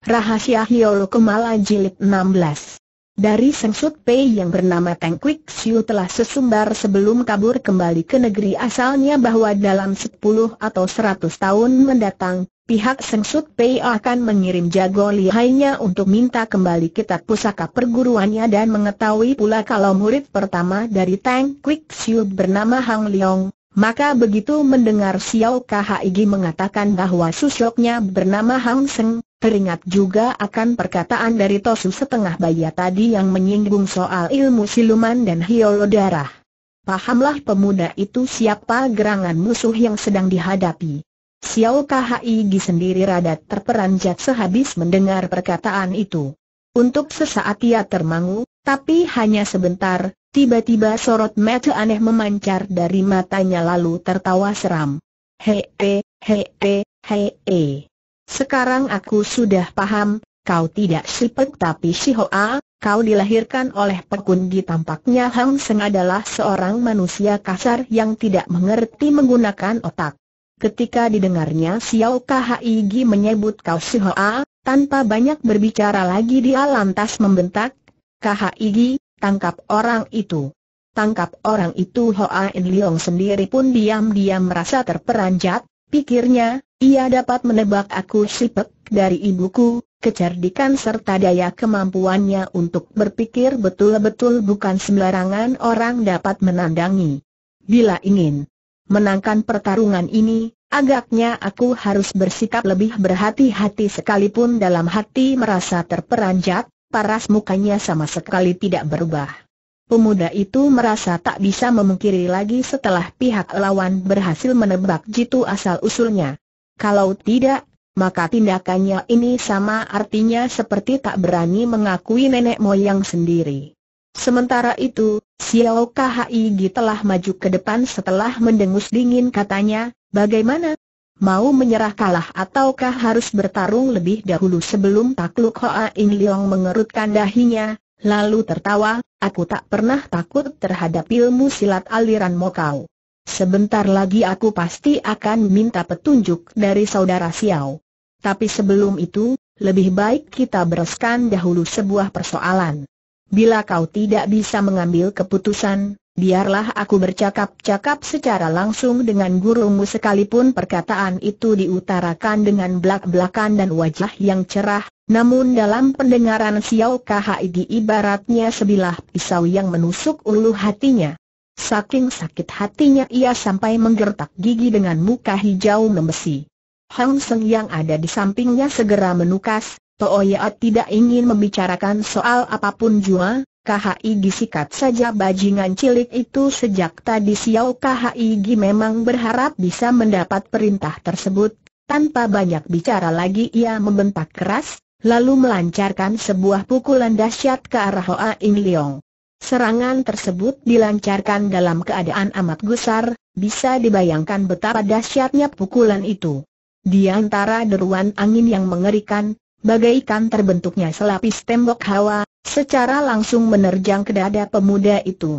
Rahasia Hiolo Kemala Jilid 16 Dari Sengsut Pei yang bernama Teng Kwik Siu telah sesumbar sebelum kabur kembali ke negeri asalnya bahwa dalam 10 atau 100 tahun mendatang, pihak Sengsut Pei akan mengirim jago lihainya untuk minta kembali kitab pusaka perguruannya dan mengetahui pula kalau murid pertama dari Teng Kwik Siu bernama Hang Leong, maka begitu mendengar Xiao Igi mengatakan bahwa susoknya bernama Hang Seng, Teringat juga akan perkataan dari Tosu setengah baya tadi yang menyinggung soal ilmu siluman dan hiolo darah. Pahamlah pemuda itu siapa gerangan musuh yang sedang dihadapi. Xiao Gi sendiri rada terperanjat sehabis mendengar perkataan itu. Untuk sesaat ia termangu, tapi hanya sebentar, tiba-tiba sorot mata aneh memancar dari matanya lalu tertawa seram. Hei, hei, hei, hei, hei. Sekarang aku sudah paham, kau tidak si Pek tapi si Hoa, kau dilahirkan oleh Pekun di tampaknya Hang Seng adalah seorang manusia kasar yang tidak mengerti menggunakan otak. Ketika didengarnya Xiao Khai Gi menyebut kau si Hoa, tanpa banyak berbicara lagi dia lantas membentak, Khai Gi, tangkap orang itu. Tangkap orang itu Hoa In Leong sendiri pun diam-diam merasa terperanjat, Pikirnya, ia dapat menebak aku sipek dari ibuku, kecerdikan serta daya kemampuannya untuk berpikir betul-betul bukan sembarangan orang dapat menandangi. Bila ingin menangkan pertarungan ini, agaknya aku harus bersikap lebih berhati-hati sekalipun dalam hati merasa terperanjat, paras mukanya sama sekali tidak berubah. Pemuda itu merasa tak bisa memungkiri lagi setelah pihak lawan berhasil menebak jitu asal-usulnya. Kalau tidak, maka tindakannya ini sama artinya seperti tak berani mengakui nenek moyang sendiri. Sementara itu, Xiao KHI telah maju ke depan setelah mendengus dingin katanya, bagaimana? Mau menyerah kalah ataukah harus bertarung lebih dahulu sebelum takluk Hoa In Leong mengerutkan dahinya, Lalu tertawa, aku tak pernah takut terhadap ilmu silat aliran Mokau. Sebentar lagi aku pasti akan minta petunjuk dari saudara Xiao. Tapi sebelum itu, lebih baik kita bereskan dahulu sebuah persoalan. Bila kau tidak bisa mengambil keputusan, biarlah aku bercakap-cakap secara langsung dengan gurumu sekalipun perkataan itu diutarakan dengan belak-belakan dan wajah yang cerah, namun dalam pendengaran Xiao Kahai ibaratnya sebilah pisau yang menusuk ulu hatinya. Saking sakit hatinya ia sampai menggertak gigi dengan muka hijau membesi. Hang Seng yang ada di sampingnya segera menukas, Toh Yaat tidak ingin membicarakan soal apapun jua, KHI disikat saja bajingan cilik itu sejak tadi Xiao KHI Gi memang berharap bisa mendapat perintah tersebut. Tanpa banyak bicara lagi ia membentak keras, lalu melancarkan sebuah pukulan dahsyat ke arah Hoa In Leong. Serangan tersebut dilancarkan dalam keadaan amat gusar, bisa dibayangkan betapa dahsyatnya pukulan itu. Di antara deruan angin yang mengerikan, Bagaikan terbentuknya selapis tembok hawa, secara langsung menerjang ke dada pemuda itu.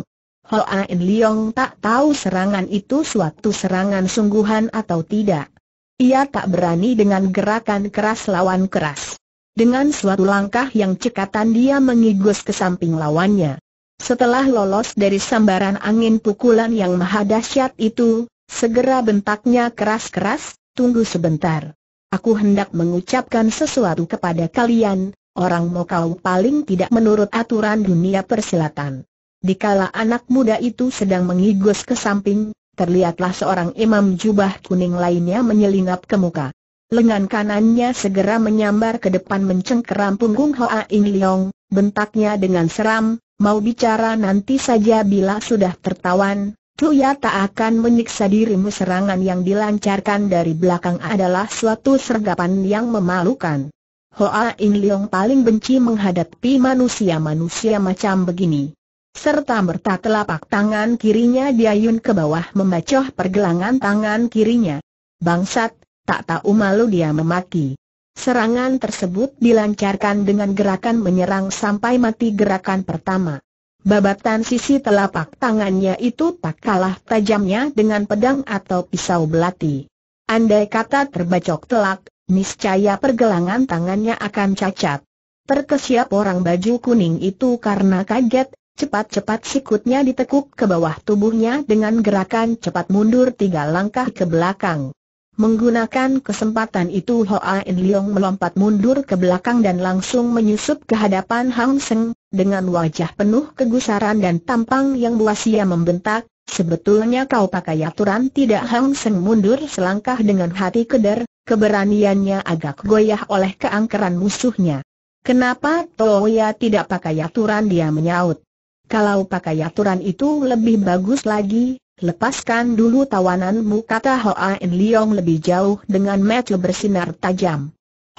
In Liong tak tahu serangan itu suatu serangan sungguhan atau tidak. Ia tak berani dengan gerakan keras lawan keras. Dengan suatu langkah yang cekatan dia mengigus ke samping lawannya. Setelah lolos dari sambaran angin pukulan yang maha dahsyat itu, segera bentaknya keras-keras, tunggu sebentar. Aku hendak mengucapkan sesuatu kepada kalian, orang Mokau paling tidak menurut aturan dunia persilatan. Dikala anak muda itu sedang mengigus ke samping, terlihatlah seorang imam jubah kuning lainnya menyelinap ke muka. Lengan kanannya segera menyambar ke depan mencengkeram punggung Hoa In Leong, bentaknya dengan seram, mau bicara nanti saja bila sudah tertawan, Tuya tak akan menyiksa dirimu serangan yang dilancarkan dari belakang adalah suatu sergapan yang memalukan. Hoa In Leong paling benci menghadapi manusia-manusia macam begini. Serta merta telapak tangan kirinya diayun ke bawah membacoh pergelangan tangan kirinya. Bangsat, tak tahu malu dia memaki. Serangan tersebut dilancarkan dengan gerakan menyerang sampai mati gerakan pertama. Babatan sisi telapak tangannya itu tak kalah tajamnya dengan pedang atau pisau belati. Andai kata terbacok telak, niscaya pergelangan tangannya akan cacat. Terkesiap orang baju kuning itu karena kaget, cepat-cepat sikutnya ditekuk ke bawah tubuhnya dengan gerakan cepat mundur tiga langkah ke belakang. Menggunakan kesempatan itu Hoa En Leong melompat mundur ke belakang dan langsung menyusup ke hadapan Hang Seng, dengan wajah penuh kegusaran dan tampang yang buas ia membentak, sebetulnya kau pakai aturan tidak Hang Seng mundur selangkah dengan hati keder, keberaniannya agak goyah oleh keangkeran musuhnya. Kenapa Toya tidak pakai aturan dia menyaut. Kalau pakai aturan itu lebih bagus lagi, lepaskan dulu tawananmu kata Hoa En Leong lebih jauh dengan metu bersinar tajam.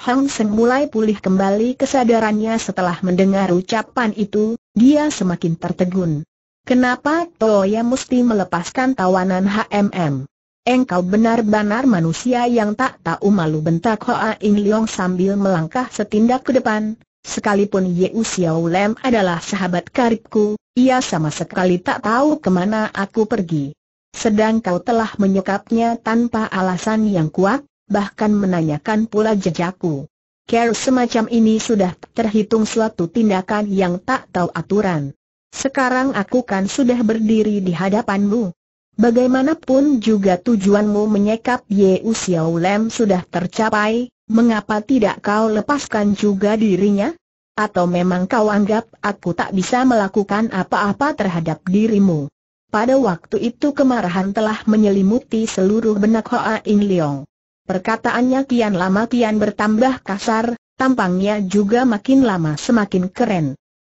Hang Seng mulai pulih kembali kesadarannya setelah mendengar ucapan itu, dia semakin tertegun. Kenapa Toya mesti melepaskan tawanan HMM? Engkau benar-benar manusia yang tak tahu malu bentak Hoa In Leong sambil melangkah setindak ke depan. Sekalipun Ye Xiao Lem adalah sahabat karibku, ia sama sekali tak tahu kemana aku pergi. Sedang kau telah menyekapnya tanpa alasan yang kuat, bahkan menanyakan pula jejakku. Care semacam ini sudah terhitung suatu tindakan yang tak tahu aturan. Sekarang aku kan sudah berdiri di hadapanmu. Bagaimanapun juga tujuanmu menyekap Ye Xiao Lem sudah tercapai, mengapa tidak kau lepaskan juga dirinya? Atau memang kau anggap aku tak bisa melakukan apa-apa terhadap dirimu? Pada waktu itu kemarahan telah menyelimuti seluruh benak Hoa In Leong. Perkataannya kian lama kian bertambah kasar, tampangnya juga makin lama semakin keren.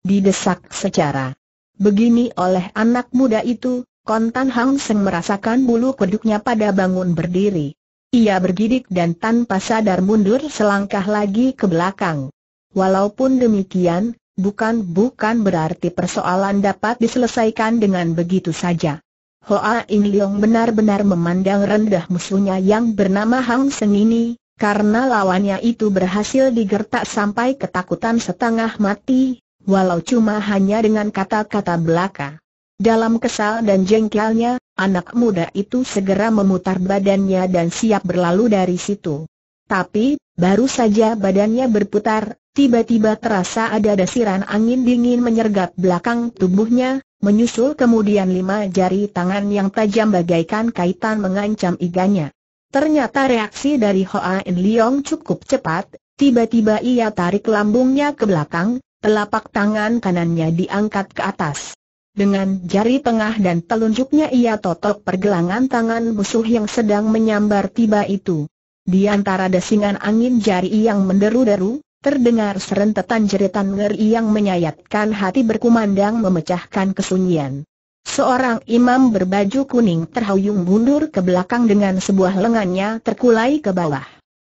Didesak secara begini oleh anak muda itu, Kontan Hang Seng merasakan bulu kuduknya pada bangun berdiri. Ia bergidik dan tanpa sadar mundur selangkah lagi ke belakang. Walaupun demikian, bukan-bukan berarti persoalan dapat diselesaikan dengan begitu saja. Hoa In Leong benar-benar memandang rendah musuhnya yang bernama Hang Seng ini, karena lawannya itu berhasil digertak sampai ketakutan setengah mati, walau cuma hanya dengan kata-kata belaka. Dalam kesal dan jengkelnya, anak muda itu segera memutar badannya dan siap berlalu dari situ. Tapi, baru saja badannya berputar, Tiba-tiba terasa ada desiran angin dingin menyergap belakang tubuhnya, menyusul kemudian lima jari tangan yang tajam bagaikan kaitan mengancam iganya. Ternyata reaksi dari Hoa In Leong cukup cepat, tiba-tiba ia tarik lambungnya ke belakang, telapak tangan kanannya diangkat ke atas. Dengan jari tengah dan telunjuknya ia totok pergelangan tangan musuh yang sedang menyambar tiba itu. Di antara desingan angin jari yang menderu-deru, Terdengar serentetan jeritan ngeri yang menyayatkan hati berkumandang memecahkan kesunyian. Seorang imam berbaju kuning terhuyung mundur ke belakang dengan sebuah lengannya terkulai ke bawah.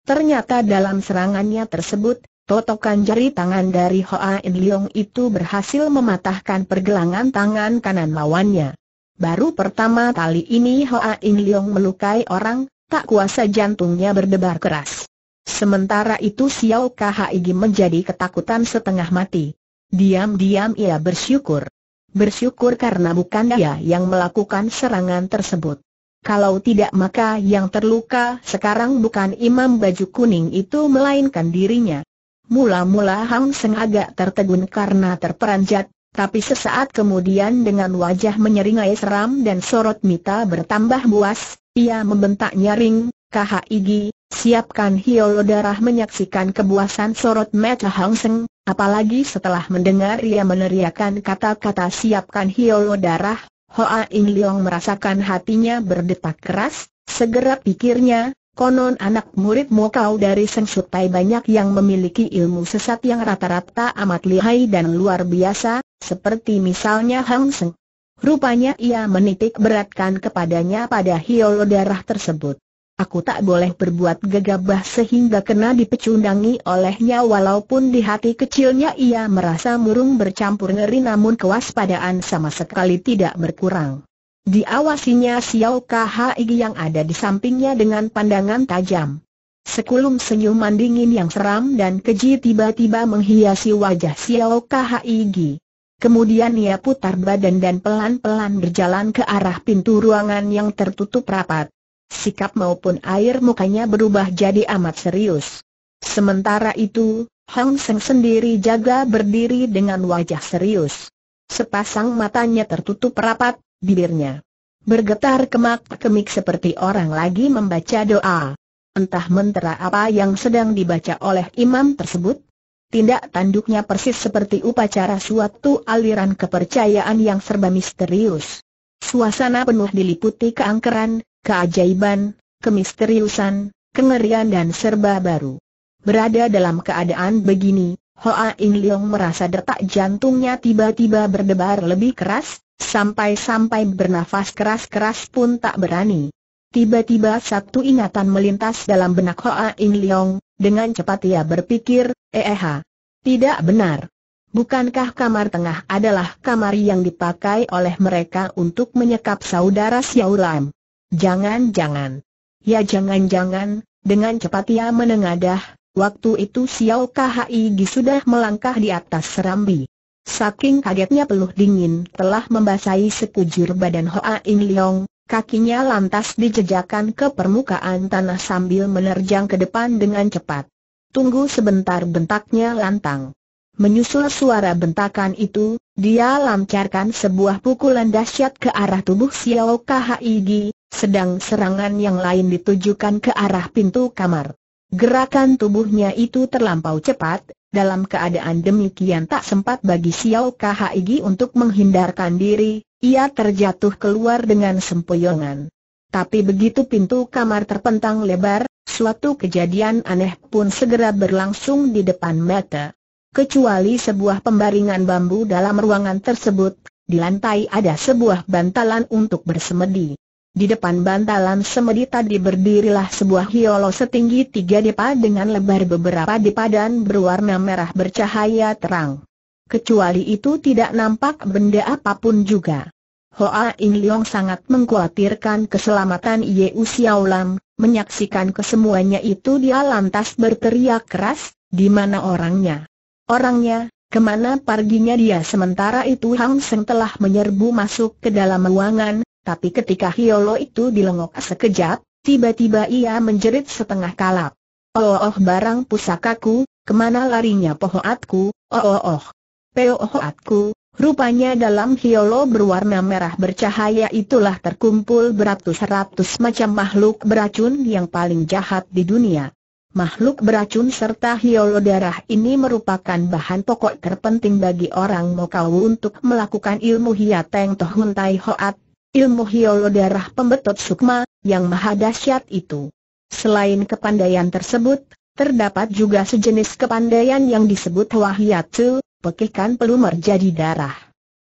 Ternyata dalam serangannya tersebut, Totokan jari tangan dari Hoa In Leong itu berhasil mematahkan pergelangan tangan kanan lawannya. Baru pertama kali ini Hoa In Leong melukai orang, tak kuasa jantungnya berdebar keras. Sementara itu Xiao Khigi menjadi ketakutan setengah mati. Diam-diam ia bersyukur. Bersyukur karena bukan dia yang melakukan serangan tersebut. Kalau tidak maka yang terluka sekarang bukan imam baju kuning itu melainkan dirinya. Mula-mula Hang Seng agak tertegun karena terperanjat, tapi sesaat kemudian dengan wajah menyeringai seram dan sorot mita bertambah buas, ia membentak nyaring, Kahigi, Siapkan Hiolo Darah menyaksikan kebuasan sorot mata Hang Seng, apalagi setelah mendengar ia meneriakan kata-kata siapkan Hiolo Darah, Hoa In Leong merasakan hatinya berdetak keras, segera pikirnya, konon anak murid Mokau dari Seng Sutai banyak yang memiliki ilmu sesat yang rata-rata amat lihai dan luar biasa, seperti misalnya Hang Seng. Rupanya ia menitik beratkan kepadanya pada Hiolo Darah tersebut. Aku tak boleh berbuat gegabah sehingga kena dipecundangi olehnya walaupun di hati kecilnya ia merasa murung bercampur ngeri namun kewaspadaan sama sekali tidak berkurang. Diawasinya Xiao KHI yang ada di sampingnya dengan pandangan tajam. Sekulum senyuman dingin yang seram dan keji tiba-tiba menghiasi wajah Xiao KHI. Kemudian ia putar badan dan pelan-pelan berjalan ke arah pintu ruangan yang tertutup rapat. Sikap maupun air mukanya berubah jadi amat serius. Sementara itu, Hang Seng sendiri jaga berdiri dengan wajah serius. Sepasang matanya tertutup rapat, bibirnya bergetar kemak-kemik seperti orang lagi membaca doa. Entah mentera apa yang sedang dibaca oleh imam tersebut, Tindak tanduknya persis seperti upacara suatu aliran kepercayaan yang serba misterius. Suasana penuh diliputi keangkeran, keajaiban, kemisteriusan, kengerian dan serba baru. Berada dalam keadaan begini, Hoa In Leong merasa detak jantungnya tiba-tiba berdebar lebih keras, sampai-sampai bernafas keras-keras pun tak berani. Tiba-tiba satu ingatan melintas dalam benak Hoa In Leong, dengan cepat ia berpikir, eh, eh, tidak benar. Bukankah kamar tengah adalah kamar yang dipakai oleh mereka untuk menyekap saudara Xiao Lam? Jangan-jangan. Ya jangan-jangan, dengan cepat ia menengadah, waktu itu Xiao KHI sudah melangkah di atas serambi. Saking kagetnya peluh dingin telah membasahi sekujur badan Hoa In Leong, kakinya lantas dijejakkan ke permukaan tanah sambil menerjang ke depan dengan cepat. Tunggu sebentar bentaknya lantang. Menyusul suara bentakan itu, dia lancarkan sebuah pukulan dahsyat ke arah tubuh Xiao KHI sedang serangan yang lain ditujukan ke arah pintu kamar. Gerakan tubuhnya itu terlampau cepat, dalam keadaan demikian tak sempat bagi Xiao Kahigi untuk menghindarkan diri, ia terjatuh keluar dengan sempoyongan. Tapi begitu pintu kamar terpentang lebar, suatu kejadian aneh pun segera berlangsung di depan mata. Kecuali sebuah pembaringan bambu dalam ruangan tersebut, di lantai ada sebuah bantalan untuk bersemedi. Di depan bantalan semedi tadi berdirilah sebuah hiolo setinggi tiga depa dengan lebar beberapa depa dan berwarna merah bercahaya terang. Kecuali itu tidak nampak benda apapun juga. Hoa In Leong sangat mengkhawatirkan keselamatan Ye Xiao Lam, menyaksikan kesemuanya itu dia lantas berteriak keras, di mana orangnya? Orangnya, kemana perginya dia sementara itu Hang Seng telah menyerbu masuk ke dalam ruangan, tapi ketika Hiolo itu dilengok sekejap, tiba-tiba ia menjerit setengah kalap. Oh, oh, barang pusakaku, kemana larinya pohoatku, oh oh oh. Pohoatku, rupanya dalam Hiolo berwarna merah bercahaya itulah terkumpul beratus-ratus macam makhluk beracun yang paling jahat di dunia. Makhluk beracun serta hiolo darah ini merupakan bahan pokok terpenting bagi orang Mokau untuk melakukan ilmu hiateng tohuntai hoat ilmu hiolo darah pembetot sukma, yang maha dahsyat itu. Selain kepandaian tersebut, terdapat juga sejenis kepandaian yang disebut wahyatsu, pekikan pelumer jadi darah.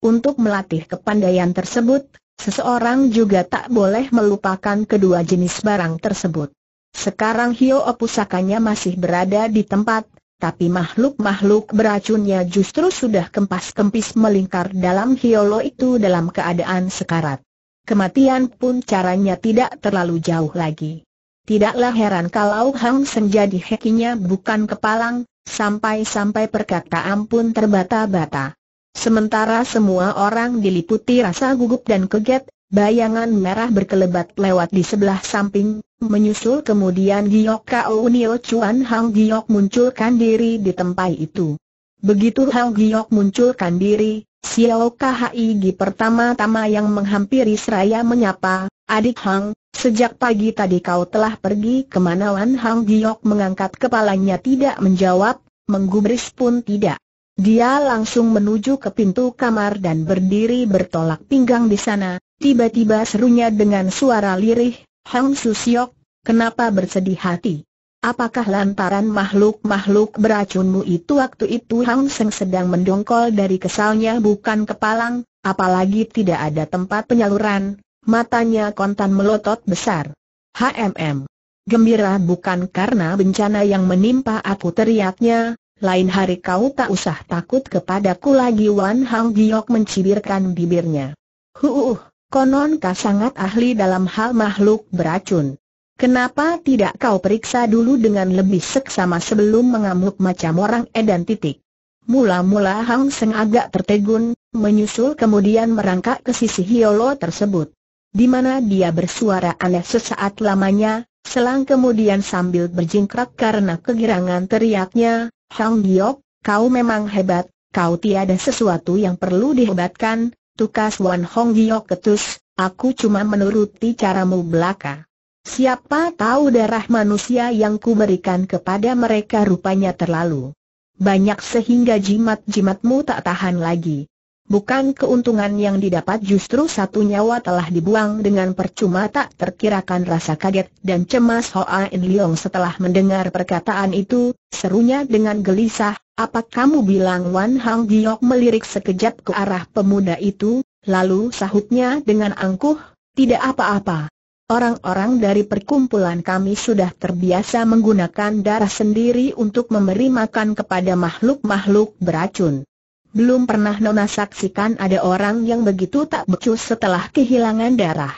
Untuk melatih kepandaian tersebut, seseorang juga tak boleh melupakan kedua jenis barang tersebut. Sekarang Hio pusakanya masih berada di tempat, tapi makhluk-makhluk beracunnya justru sudah kempas-kempis melingkar dalam Hiolo itu dalam keadaan sekarat kematian pun caranya tidak terlalu jauh lagi. Tidaklah heran kalau Hang Senja jadi hekinya bukan kepalang, sampai-sampai perkataan pun terbata-bata. Sementara semua orang diliputi rasa gugup dan keget, bayangan merah berkelebat lewat di sebelah samping, menyusul kemudian Giok Kao Nio Chuan Hang Giok munculkan diri di tempat itu. Begitu Hang Giok munculkan diri, Xiao Gi pertama-tama yang menghampiri seraya menyapa, adik Hang, sejak pagi tadi kau telah pergi kemana Wan Hang Giok mengangkat kepalanya tidak menjawab, menggubris pun tidak. Dia langsung menuju ke pintu kamar dan berdiri bertolak pinggang di sana, tiba-tiba serunya dengan suara lirih, Hang Susiok, kenapa bersedih hati? Apakah lantaran makhluk-makhluk beracunmu itu waktu itu Hang Seng sedang mendongkol dari kesalnya bukan kepalang, apalagi tidak ada tempat penyaluran, matanya kontan melotot besar. HMM. Gembira bukan karena bencana yang menimpa aku teriaknya, lain hari kau tak usah takut kepadaku lagi Wan Hang Giok mencibirkan bibirnya. Huuuh, konon kau sangat ahli dalam hal makhluk beracun. Kenapa tidak kau periksa dulu dengan lebih seksama sebelum mengamuk macam orang edan titik? Mula-mula Hang Seng agak tertegun, menyusul kemudian merangkak ke sisi Hiolo tersebut. Di mana dia bersuara aneh sesaat lamanya, selang kemudian sambil berjingkrak karena kegirangan teriaknya, Hang Giok, kau memang hebat, kau tiada sesuatu yang perlu dihebatkan, tukas Wan Hong Giok ketus, aku cuma menuruti caramu belaka. Siapa tahu darah manusia yang kuberikan kepada mereka rupanya terlalu banyak sehingga jimat-jimatmu tak tahan lagi. Bukan keuntungan yang didapat justru satu nyawa telah dibuang dengan percuma tak terkirakan rasa kaget dan cemas Hoa In Leong setelah mendengar perkataan itu, serunya dengan gelisah, apa kamu bilang Wan Hang Giok melirik sekejap ke arah pemuda itu, lalu sahutnya dengan angkuh, tidak apa-apa. Orang-orang dari perkumpulan kami sudah terbiasa menggunakan darah sendiri untuk memberi makan kepada makhluk-makhluk beracun. Belum pernah Nona saksikan ada orang yang begitu tak becus setelah kehilangan darah.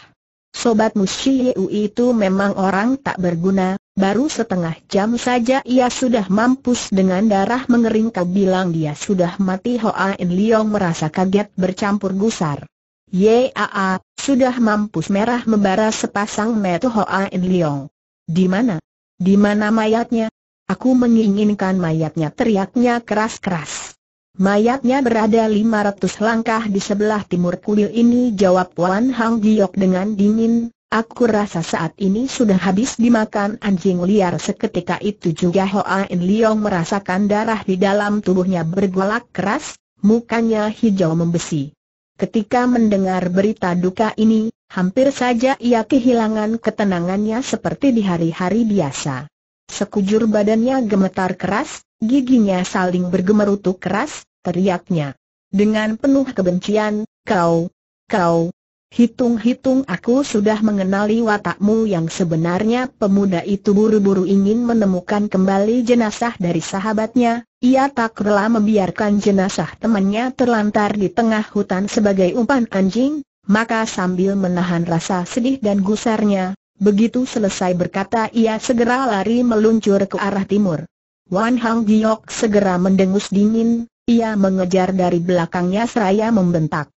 Sobat Mushi Yeu itu memang orang tak berguna, baru setengah jam saja ia sudah mampus dengan darah mengering kau bilang dia sudah mati Hoa In Leong merasa kaget bercampur gusar. Yaa, sudah mampus merah membara sepasang metu Hoa In Leong. Di mana? Di mana mayatnya? Aku menginginkan mayatnya teriaknya keras-keras. Mayatnya berada lima ratus langkah di sebelah timur kuil ini jawab Wan Hang Giok dengan dingin, Aku rasa saat ini sudah habis dimakan anjing liar seketika itu juga Hoa In Leong merasakan darah di dalam tubuhnya bergolak keras, mukanya hijau membesi. Ketika mendengar berita duka ini, hampir saja ia kehilangan ketenangannya seperti di hari-hari biasa. Sekujur badannya gemetar keras, giginya saling bergemerutu keras, teriaknya. Dengan penuh kebencian, kau, kau, Hitung-hitung aku sudah mengenali watakmu yang sebenarnya pemuda itu buru-buru ingin menemukan kembali jenazah dari sahabatnya, ia tak rela membiarkan jenazah temannya terlantar di tengah hutan sebagai umpan anjing, maka sambil menahan rasa sedih dan gusarnya, begitu selesai berkata ia segera lari meluncur ke arah timur. Wan Hang Giok segera mendengus dingin, ia mengejar dari belakangnya seraya membentak.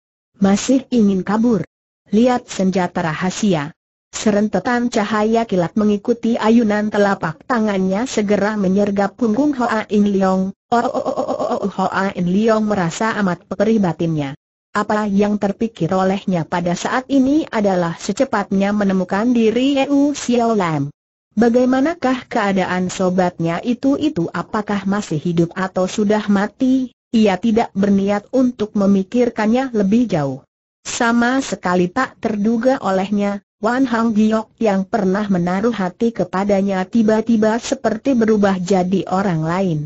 Masih ingin kabur lihat senjata rahasia. Serentetan cahaya kilat mengikuti ayunan telapak tangannya segera menyergap punggung Hoa In Leong. Oh, oh, oh, oh, oh, oh, Hoa In Leong merasa amat perih batinnya. Apa yang terpikir olehnya pada saat ini adalah secepatnya menemukan diri Eu Xiao Lam. Bagaimanakah keadaan sobatnya itu-itu apakah masih hidup atau sudah mati? Ia tidak berniat untuk memikirkannya lebih jauh. Sama sekali tak terduga olehnya, Wan Hang Giok yang pernah menaruh hati kepadanya tiba-tiba seperti berubah jadi orang lain.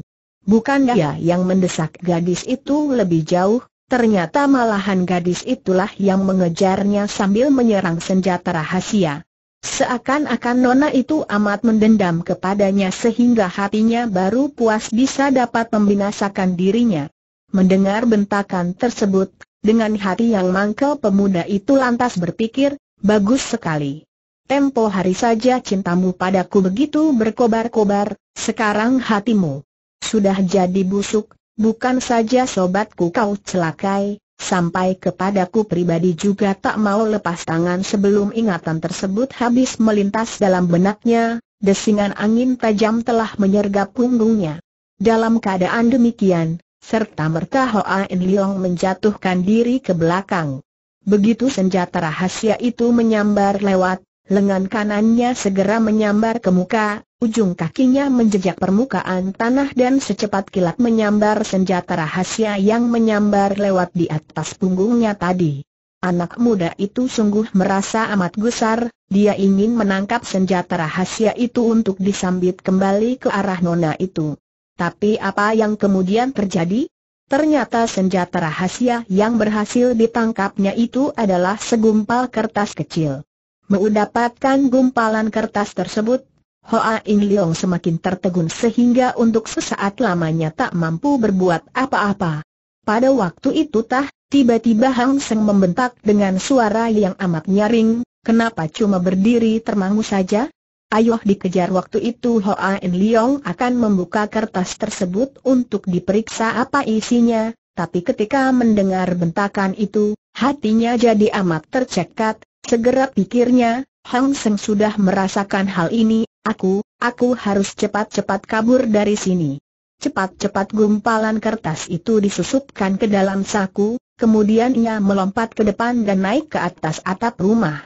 Bukan dia yang mendesak gadis itu lebih jauh, ternyata malahan gadis itulah yang mengejarnya sambil menyerang senjata rahasia. Seakan-akan Nona itu amat mendendam kepadanya sehingga hatinya baru puas bisa dapat membinasakan dirinya. Mendengar bentakan tersebut, dengan hati yang mangkel pemuda itu lantas berpikir, bagus sekali. Tempo hari saja cintamu padaku begitu berkobar-kobar, sekarang hatimu sudah jadi busuk, bukan saja sobatku kau celakai, sampai kepadaku pribadi juga tak mau lepas tangan sebelum ingatan tersebut habis melintas dalam benaknya, desingan angin tajam telah menyergap punggungnya. Dalam keadaan demikian, serta merta Hoa In Leong menjatuhkan diri ke belakang. Begitu senjata rahasia itu menyambar lewat, lengan kanannya segera menyambar ke muka, ujung kakinya menjejak permukaan tanah dan secepat kilat menyambar senjata rahasia yang menyambar lewat di atas punggungnya tadi. Anak muda itu sungguh merasa amat gusar, dia ingin menangkap senjata rahasia itu untuk disambit kembali ke arah nona itu. Tapi apa yang kemudian terjadi? Ternyata senjata rahasia yang berhasil ditangkapnya itu adalah segumpal kertas kecil. Mendapatkan gumpalan kertas tersebut, Hoa In Leong semakin tertegun sehingga untuk sesaat lamanya tak mampu berbuat apa-apa. Pada waktu itu tah, tiba-tiba Hang Seng membentak dengan suara yang amat nyaring, kenapa cuma berdiri termangu saja? Ayuh dikejar waktu itu Hoa En Leong akan membuka kertas tersebut untuk diperiksa apa isinya, tapi ketika mendengar bentakan itu, hatinya jadi amat tercekat, segera pikirnya, Hang Seng sudah merasakan hal ini, aku, aku harus cepat-cepat kabur dari sini. Cepat-cepat gumpalan kertas itu disusupkan ke dalam saku, kemudian ia melompat ke depan dan naik ke atas atap rumah.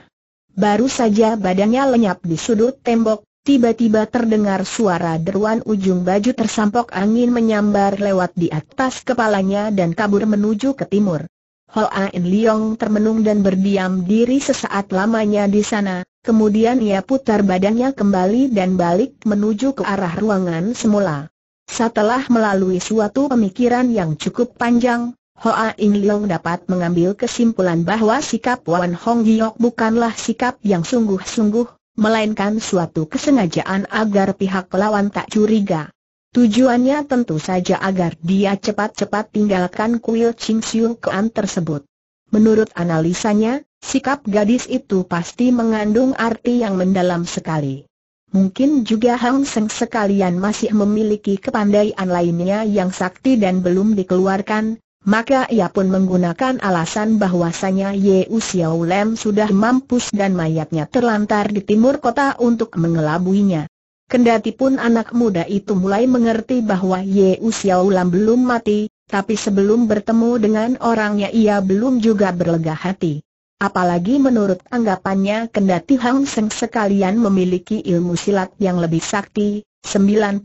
Baru saja badannya lenyap di sudut tembok, tiba-tiba terdengar suara deruan ujung baju tersampok angin menyambar lewat di atas kepalanya dan kabur menuju ke timur. A'in Liong termenung dan berdiam diri sesaat lamanya di sana, kemudian ia putar badannya kembali dan balik menuju ke arah ruangan semula. Setelah melalui suatu pemikiran yang cukup panjang, Hoa In Leong dapat mengambil kesimpulan bahwa sikap Wan Hong Giok bukanlah sikap yang sungguh-sungguh, melainkan suatu kesengajaan agar pihak lawan tak curiga. Tujuannya tentu saja agar dia cepat-cepat tinggalkan kuil Ching Siu Kean tersebut. Menurut analisanya, sikap gadis itu pasti mengandung arti yang mendalam sekali. Mungkin juga Hang Seng sekalian masih memiliki kepandaian lainnya yang sakti dan belum dikeluarkan, maka ia pun menggunakan alasan bahwasanya Ye Xiao Lem sudah mampus dan mayatnya terlantar di timur kota untuk mengelabuinya. Kendati pun anak muda itu mulai mengerti bahwa Ye Xiao Lem belum mati, tapi sebelum bertemu dengan orangnya ia belum juga berlega hati. Apalagi menurut anggapannya kendati Hang Seng sekalian memiliki ilmu silat yang lebih sakti, 90%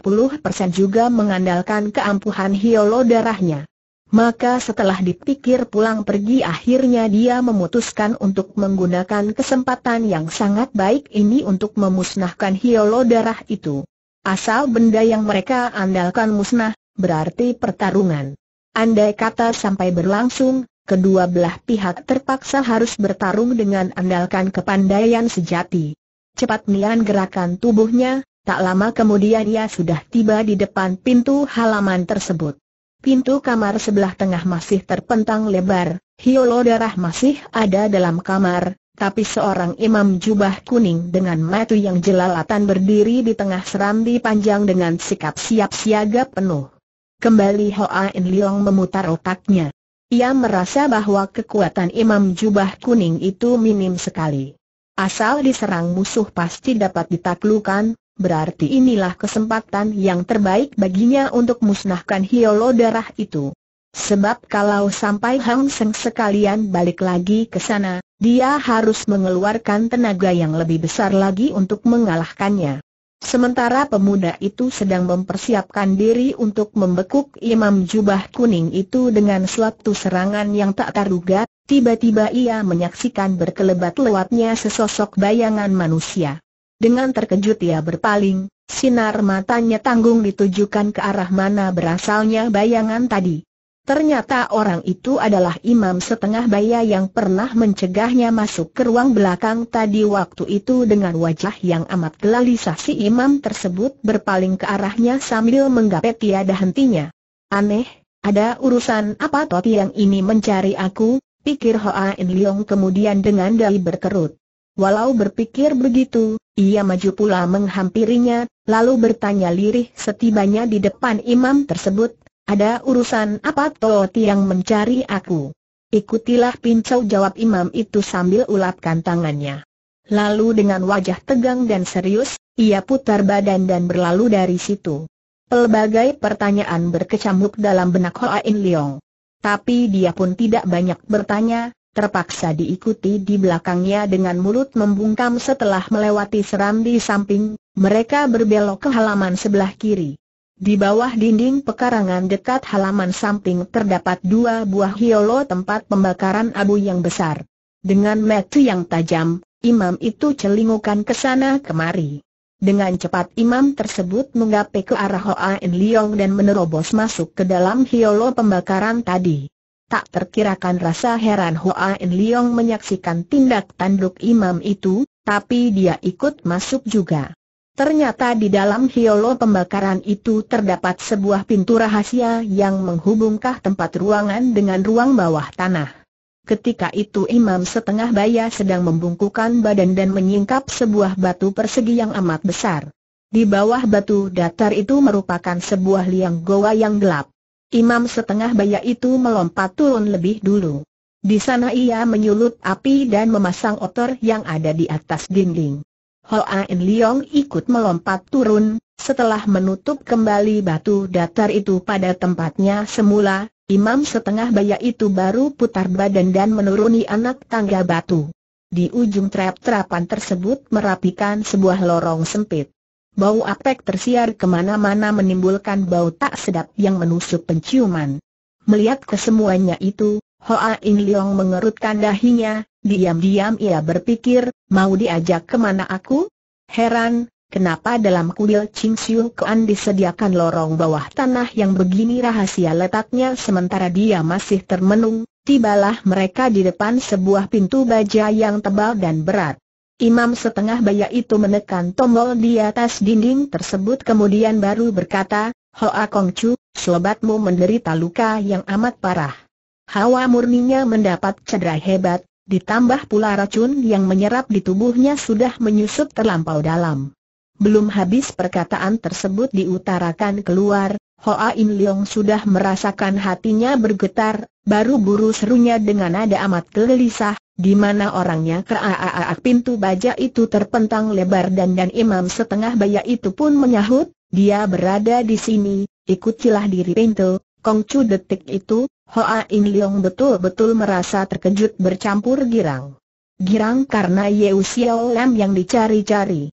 juga mengandalkan keampuhan hiolo darahnya. Maka setelah dipikir pulang pergi akhirnya dia memutuskan untuk menggunakan kesempatan yang sangat baik ini untuk memusnahkan hiolo darah itu. Asal benda yang mereka andalkan musnah, berarti pertarungan. Andai kata sampai berlangsung, kedua belah pihak terpaksa harus bertarung dengan andalkan kepandaian sejati. Cepat Nian gerakan tubuhnya, tak lama kemudian ia sudah tiba di depan pintu halaman tersebut. Pintu kamar sebelah tengah masih terpentang lebar, hiolo darah masih ada dalam kamar, tapi seorang imam jubah kuning dengan matu yang jelalatan berdiri di tengah serambi panjang dengan sikap siap siaga penuh. Kembali Hoa In Leong memutar otaknya. Ia merasa bahwa kekuatan imam jubah kuning itu minim sekali. Asal diserang musuh pasti dapat ditaklukan, berarti inilah kesempatan yang terbaik baginya untuk musnahkan hiolo darah itu. Sebab kalau sampai Hang Seng sekalian balik lagi ke sana, dia harus mengeluarkan tenaga yang lebih besar lagi untuk mengalahkannya. Sementara pemuda itu sedang mempersiapkan diri untuk membekuk imam jubah kuning itu dengan suatu serangan yang tak terduga, tiba-tiba ia menyaksikan berkelebat lewatnya sesosok bayangan manusia. Dengan terkejut ia berpaling, sinar matanya tanggung ditujukan ke arah mana berasalnya bayangan tadi. Ternyata orang itu adalah imam setengah baya yang pernah mencegahnya masuk ke ruang belakang tadi waktu itu dengan wajah yang amat gelalisah si imam tersebut berpaling ke arahnya sambil menggapai tiada hentinya. Aneh, ada urusan apa Toti yang ini mencari aku, pikir Hoa In Leong kemudian dengan dali berkerut. Walau berpikir begitu, ia maju pula menghampirinya, lalu bertanya lirih setibanya di depan imam tersebut, ada urusan apa Toh yang mencari aku? Ikutilah pincau jawab imam itu sambil ulapkan tangannya. Lalu dengan wajah tegang dan serius, ia putar badan dan berlalu dari situ. Pelbagai pertanyaan berkecamuk dalam benak Hoa In Leong. Tapi dia pun tidak banyak bertanya, terpaksa diikuti di belakangnya dengan mulut membungkam setelah melewati serambi samping, mereka berbelok ke halaman sebelah kiri. Di bawah dinding pekarangan dekat halaman samping terdapat dua buah hiolo tempat pembakaran abu yang besar. Dengan metu yang tajam, imam itu celingukan ke sana kemari. Dengan cepat imam tersebut menggapai ke arah Hoa En Leong dan menerobos masuk ke dalam hiolo pembakaran tadi. Tak terkirakan rasa heran Hoa En Leong menyaksikan tindak tanduk imam itu, tapi dia ikut masuk juga. Ternyata di dalam hiolo pembakaran itu terdapat sebuah pintu rahasia yang menghubungkan tempat ruangan dengan ruang bawah tanah. Ketika itu imam setengah baya sedang membungkukan badan dan menyingkap sebuah batu persegi yang amat besar. Di bawah batu datar itu merupakan sebuah liang goa yang gelap. Imam setengah baya itu melompat turun lebih dulu. Di sana ia menyulut api dan memasang otor yang ada di atas dinding. in Liong ikut melompat turun, setelah menutup kembali batu datar itu pada tempatnya semula, imam setengah baya itu baru putar badan dan menuruni anak tangga batu. Di ujung trap-trapan tersebut merapikan sebuah lorong sempit. Bau apek tersiar kemana-mana menimbulkan bau tak sedap yang menusuk penciuman. Melihat kesemuanya itu, Hoa In Leong mengerutkan dahinya, diam-diam ia berpikir, mau diajak kemana aku? Heran, Kenapa dalam kuil Ching Siu Kuan disediakan lorong bawah tanah yang begini rahasia letaknya sementara dia masih termenung, tibalah mereka di depan sebuah pintu baja yang tebal dan berat. Imam setengah baya itu menekan tombol di atas dinding tersebut kemudian baru berkata, Hoa Kong Chu, sobatmu menderita luka yang amat parah. Hawa murninya mendapat cedera hebat, ditambah pula racun yang menyerap di tubuhnya sudah menyusup terlampau dalam. Belum habis perkataan tersebut diutarakan keluar, Hoa In Leong sudah merasakan hatinya bergetar, baru buru serunya dengan nada amat gelisah, di mana orangnya keaaak pintu baja itu terpentang lebar dan dan imam setengah baya itu pun menyahut, dia berada di sini, ikutilah diri pintu, Kongcu detik itu, Hoa In Leong betul-betul merasa terkejut bercampur girang. Girang karena Yeu Xiao Lam yang dicari-cari.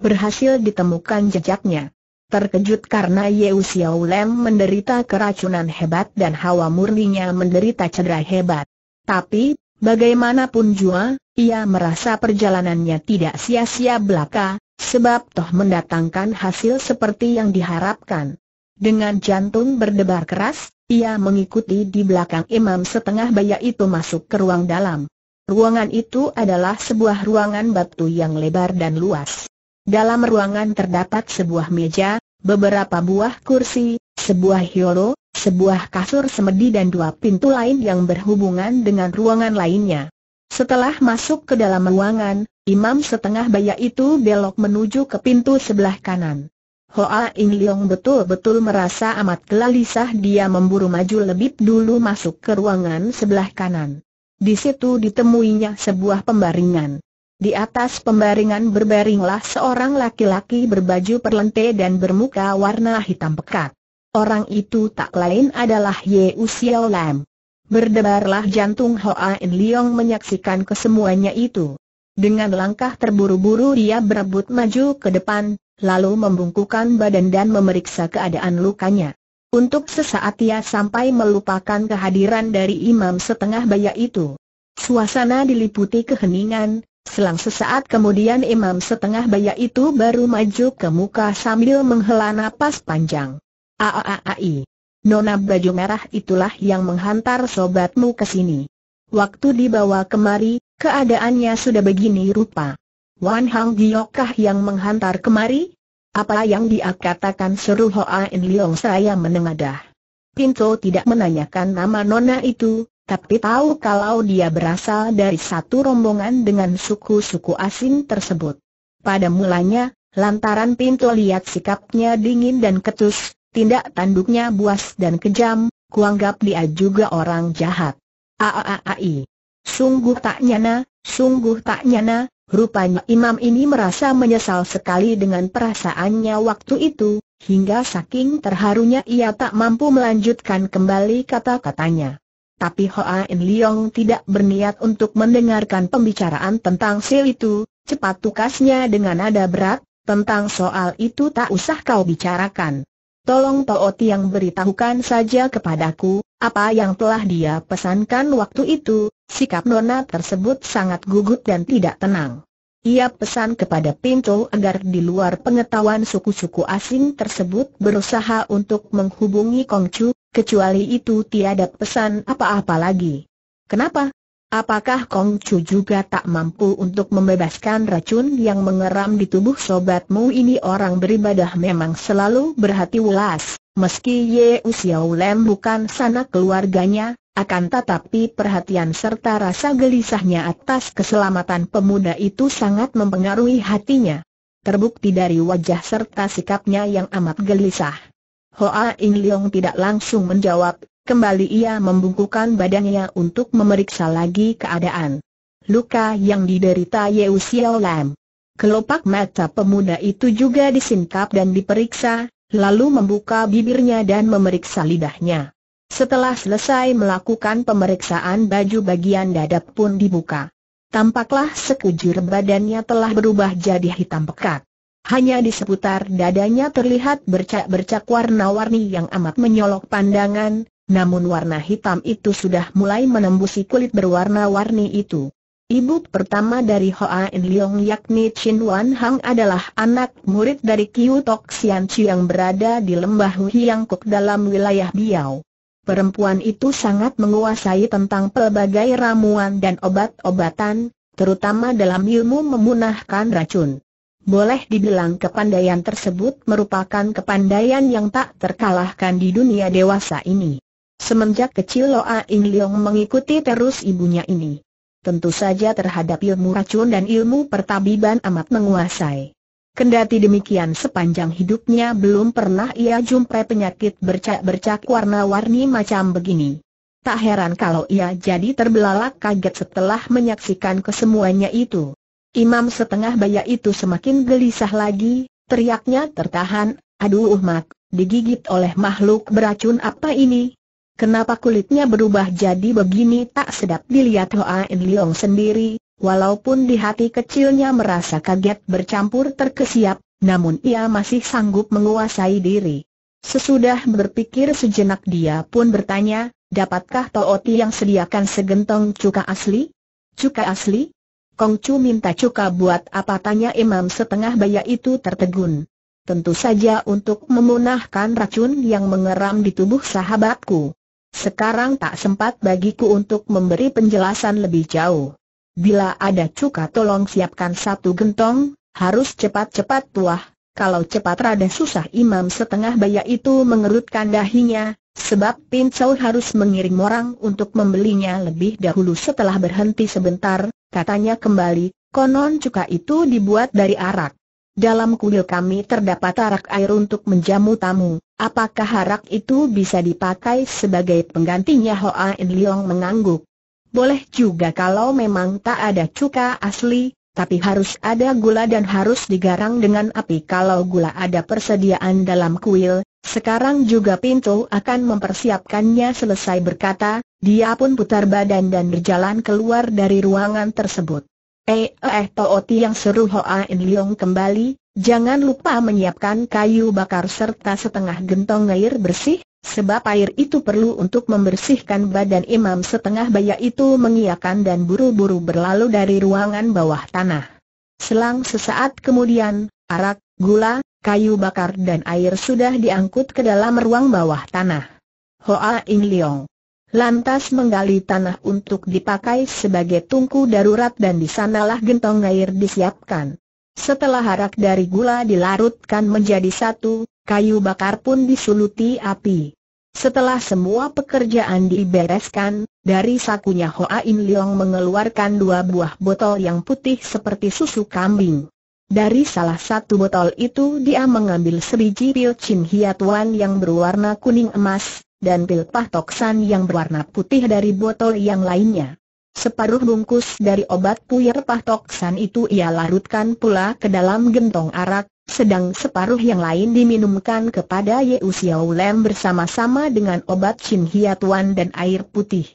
Berhasil ditemukan jejaknya. Terkejut karena Yeu Xiao Lam menderita keracunan hebat dan hawa murninya menderita cedera hebat. Tapi Bagaimanapun juga, ia merasa perjalanannya tidak sia-sia belaka, sebab toh mendatangkan hasil seperti yang diharapkan. Dengan jantung berdebar keras, ia mengikuti di belakang imam setengah baya itu masuk ke ruang dalam. Ruangan itu adalah sebuah ruangan batu yang lebar dan luas. Dalam ruangan terdapat sebuah meja, beberapa buah kursi, sebuah hiolo, sebuah kasur semedi dan dua pintu lain yang berhubungan dengan ruangan lainnya. Setelah masuk ke dalam ruangan, imam setengah baya itu belok menuju ke pintu sebelah kanan. Hoa In Leong betul-betul merasa amat gelisah dia memburu maju lebih dulu masuk ke ruangan sebelah kanan. Di situ ditemuinya sebuah pembaringan. Di atas pembaringan berbaringlah seorang laki-laki berbaju perlente dan bermuka warna hitam pekat. Orang itu tak lain adalah Ye Usiao Lam. Berdebarlah jantung Hoa In Leong menyaksikan kesemuanya itu. Dengan langkah terburu-buru dia berebut maju ke depan, lalu membungkukan badan dan memeriksa keadaan lukanya. Untuk sesaat ia sampai melupakan kehadiran dari imam setengah baya itu. Suasana diliputi keheningan, Selang sesaat kemudian imam setengah baya itu baru maju ke muka sambil menghela napas panjang. Aaai. Nona baju merah itulah yang menghantar sobatmu ke sini. Waktu dibawa kemari, keadaannya sudah begini rupa. Wan Hang Giokah yang menghantar kemari? Apa yang dia katakan seru Hoa Hoain Leong saya menengadah. Pinto tidak menanyakan nama Nona itu, tapi tahu kalau dia berasal dari satu rombongan dengan suku-suku asing tersebut. Pada mulanya, lantaran Pinto lihat sikapnya dingin dan ketus, tindak tanduknya buas dan kejam, kuanggap dia juga orang jahat. Aaai. Sungguh tak nyana, sungguh tak nyana, rupanya imam ini merasa menyesal sekali dengan perasaannya waktu itu, hingga saking terharunya ia tak mampu melanjutkan kembali kata-katanya. Tapi Hoa In Leong tidak berniat untuk mendengarkan pembicaraan tentang sil itu, cepat tukasnya dengan nada berat, tentang soal itu tak usah kau bicarakan. Tolong toot Tiang beritahukan saja kepadaku, apa yang telah dia pesankan waktu itu, sikap Nona tersebut sangat gugup dan tidak tenang. Ia pesan kepada Pinto agar di luar pengetahuan suku-suku asing tersebut berusaha untuk menghubungi Kongcu, kecuali itu tiada pesan apa-apa lagi. Kenapa? Apakah Kong Chu juga tak mampu untuk membebaskan racun yang mengeram di tubuh sobatmu ini orang beribadah memang selalu berhati ulas, meski Ye Usiao Lem bukan sanak keluarganya, akan tetapi perhatian serta rasa gelisahnya atas keselamatan pemuda itu sangat mempengaruhi hatinya. Terbukti dari wajah serta sikapnya yang amat gelisah. Hoa In Leong tidak langsung menjawab, Kembali ia membungkukan badannya untuk memeriksa lagi keadaan. Luka yang diderita Yeu Xiao Lam. Kelopak mata pemuda itu juga disingkap dan diperiksa, lalu membuka bibirnya dan memeriksa lidahnya. Setelah selesai melakukan pemeriksaan baju bagian dada pun dibuka. Tampaklah sekujur badannya telah berubah jadi hitam pekat. Hanya di seputar dadanya terlihat bercak-bercak warna-warni yang amat menyolok pandangan, namun warna hitam itu sudah mulai menembusi kulit berwarna-warni itu. Ibu pertama dari Hoa In Leong yakni Chin Wan Hang adalah anak murid dari Kiu Tok Sian Chi yang berada di lembah Huyang dalam wilayah Biao. Perempuan itu sangat menguasai tentang pelbagai ramuan dan obat-obatan, terutama dalam ilmu memunahkan racun. Boleh dibilang kepandaian tersebut merupakan kepandaian yang tak terkalahkan di dunia dewasa ini. Semenjak kecil Loa In Leong mengikuti terus ibunya ini. Tentu saja terhadap ilmu racun dan ilmu pertabiban amat menguasai. Kendati demikian sepanjang hidupnya belum pernah ia jumpai penyakit bercak-bercak warna-warni macam begini. Tak heran kalau ia jadi terbelalak kaget setelah menyaksikan kesemuanya itu. Imam setengah baya itu semakin gelisah lagi, teriaknya tertahan, aduh mak, digigit oleh makhluk beracun apa ini? Kenapa kulitnya berubah jadi begini tak sedap dilihat Hoa In Leong sendiri, walaupun di hati kecilnya merasa kaget bercampur terkesiap, namun ia masih sanggup menguasai diri. Sesudah berpikir sejenak dia pun bertanya, dapatkah Tooti yang sediakan segentong cuka asli? Cuka asli? Kong Chu minta cuka buat apa tanya imam setengah baya itu tertegun. Tentu saja untuk memunahkan racun yang mengeram di tubuh sahabatku. Sekarang tak sempat bagiku untuk memberi penjelasan lebih jauh. Bila ada cuka tolong siapkan satu gentong, harus cepat-cepat tuah, kalau cepat rada susah imam setengah baya itu mengerutkan dahinya, sebab Pinsau harus mengirim orang untuk membelinya lebih dahulu setelah berhenti sebentar, katanya kembali, konon cuka itu dibuat dari arak. Dalam kuil kami terdapat arak air untuk menjamu tamu. Apakah arak itu bisa dipakai sebagai penggantinya Hoa In Leong mengangguk. Boleh juga kalau memang tak ada cuka asli, tapi harus ada gula dan harus digarang dengan api. Kalau gula ada persediaan dalam kuil, sekarang juga pintu akan mempersiapkannya selesai berkata, dia pun putar badan dan berjalan keluar dari ruangan tersebut. Eh eh, eh Tooti yang seru Hoa In Leong kembali, jangan lupa menyiapkan kayu bakar serta setengah gentong air bersih, sebab air itu perlu untuk membersihkan badan imam setengah baya itu mengiakan dan buru-buru berlalu dari ruangan bawah tanah. Selang sesaat kemudian, arak, gula, kayu bakar dan air sudah diangkut ke dalam ruang bawah tanah. Hoa In Leong lantas menggali tanah untuk dipakai sebagai tungku darurat dan di sanalah gentong air disiapkan. Setelah harak dari gula dilarutkan menjadi satu, kayu bakar pun disuluti api. Setelah semua pekerjaan dibereskan, dari sakunya Hoa In Leong mengeluarkan dua buah botol yang putih seperti susu kambing. Dari salah satu botol itu dia mengambil sebiji pil Chin Wan yang berwarna kuning emas, dan pil pahtoksan yang berwarna putih dari botol yang lainnya. Separuh bungkus dari obat puyer pahtoksan itu ia larutkan pula ke dalam gentong arak, sedang separuh yang lain diminumkan kepada Ye Xiao Lem bersama-sama dengan obat Chin Hiatuan dan air putih.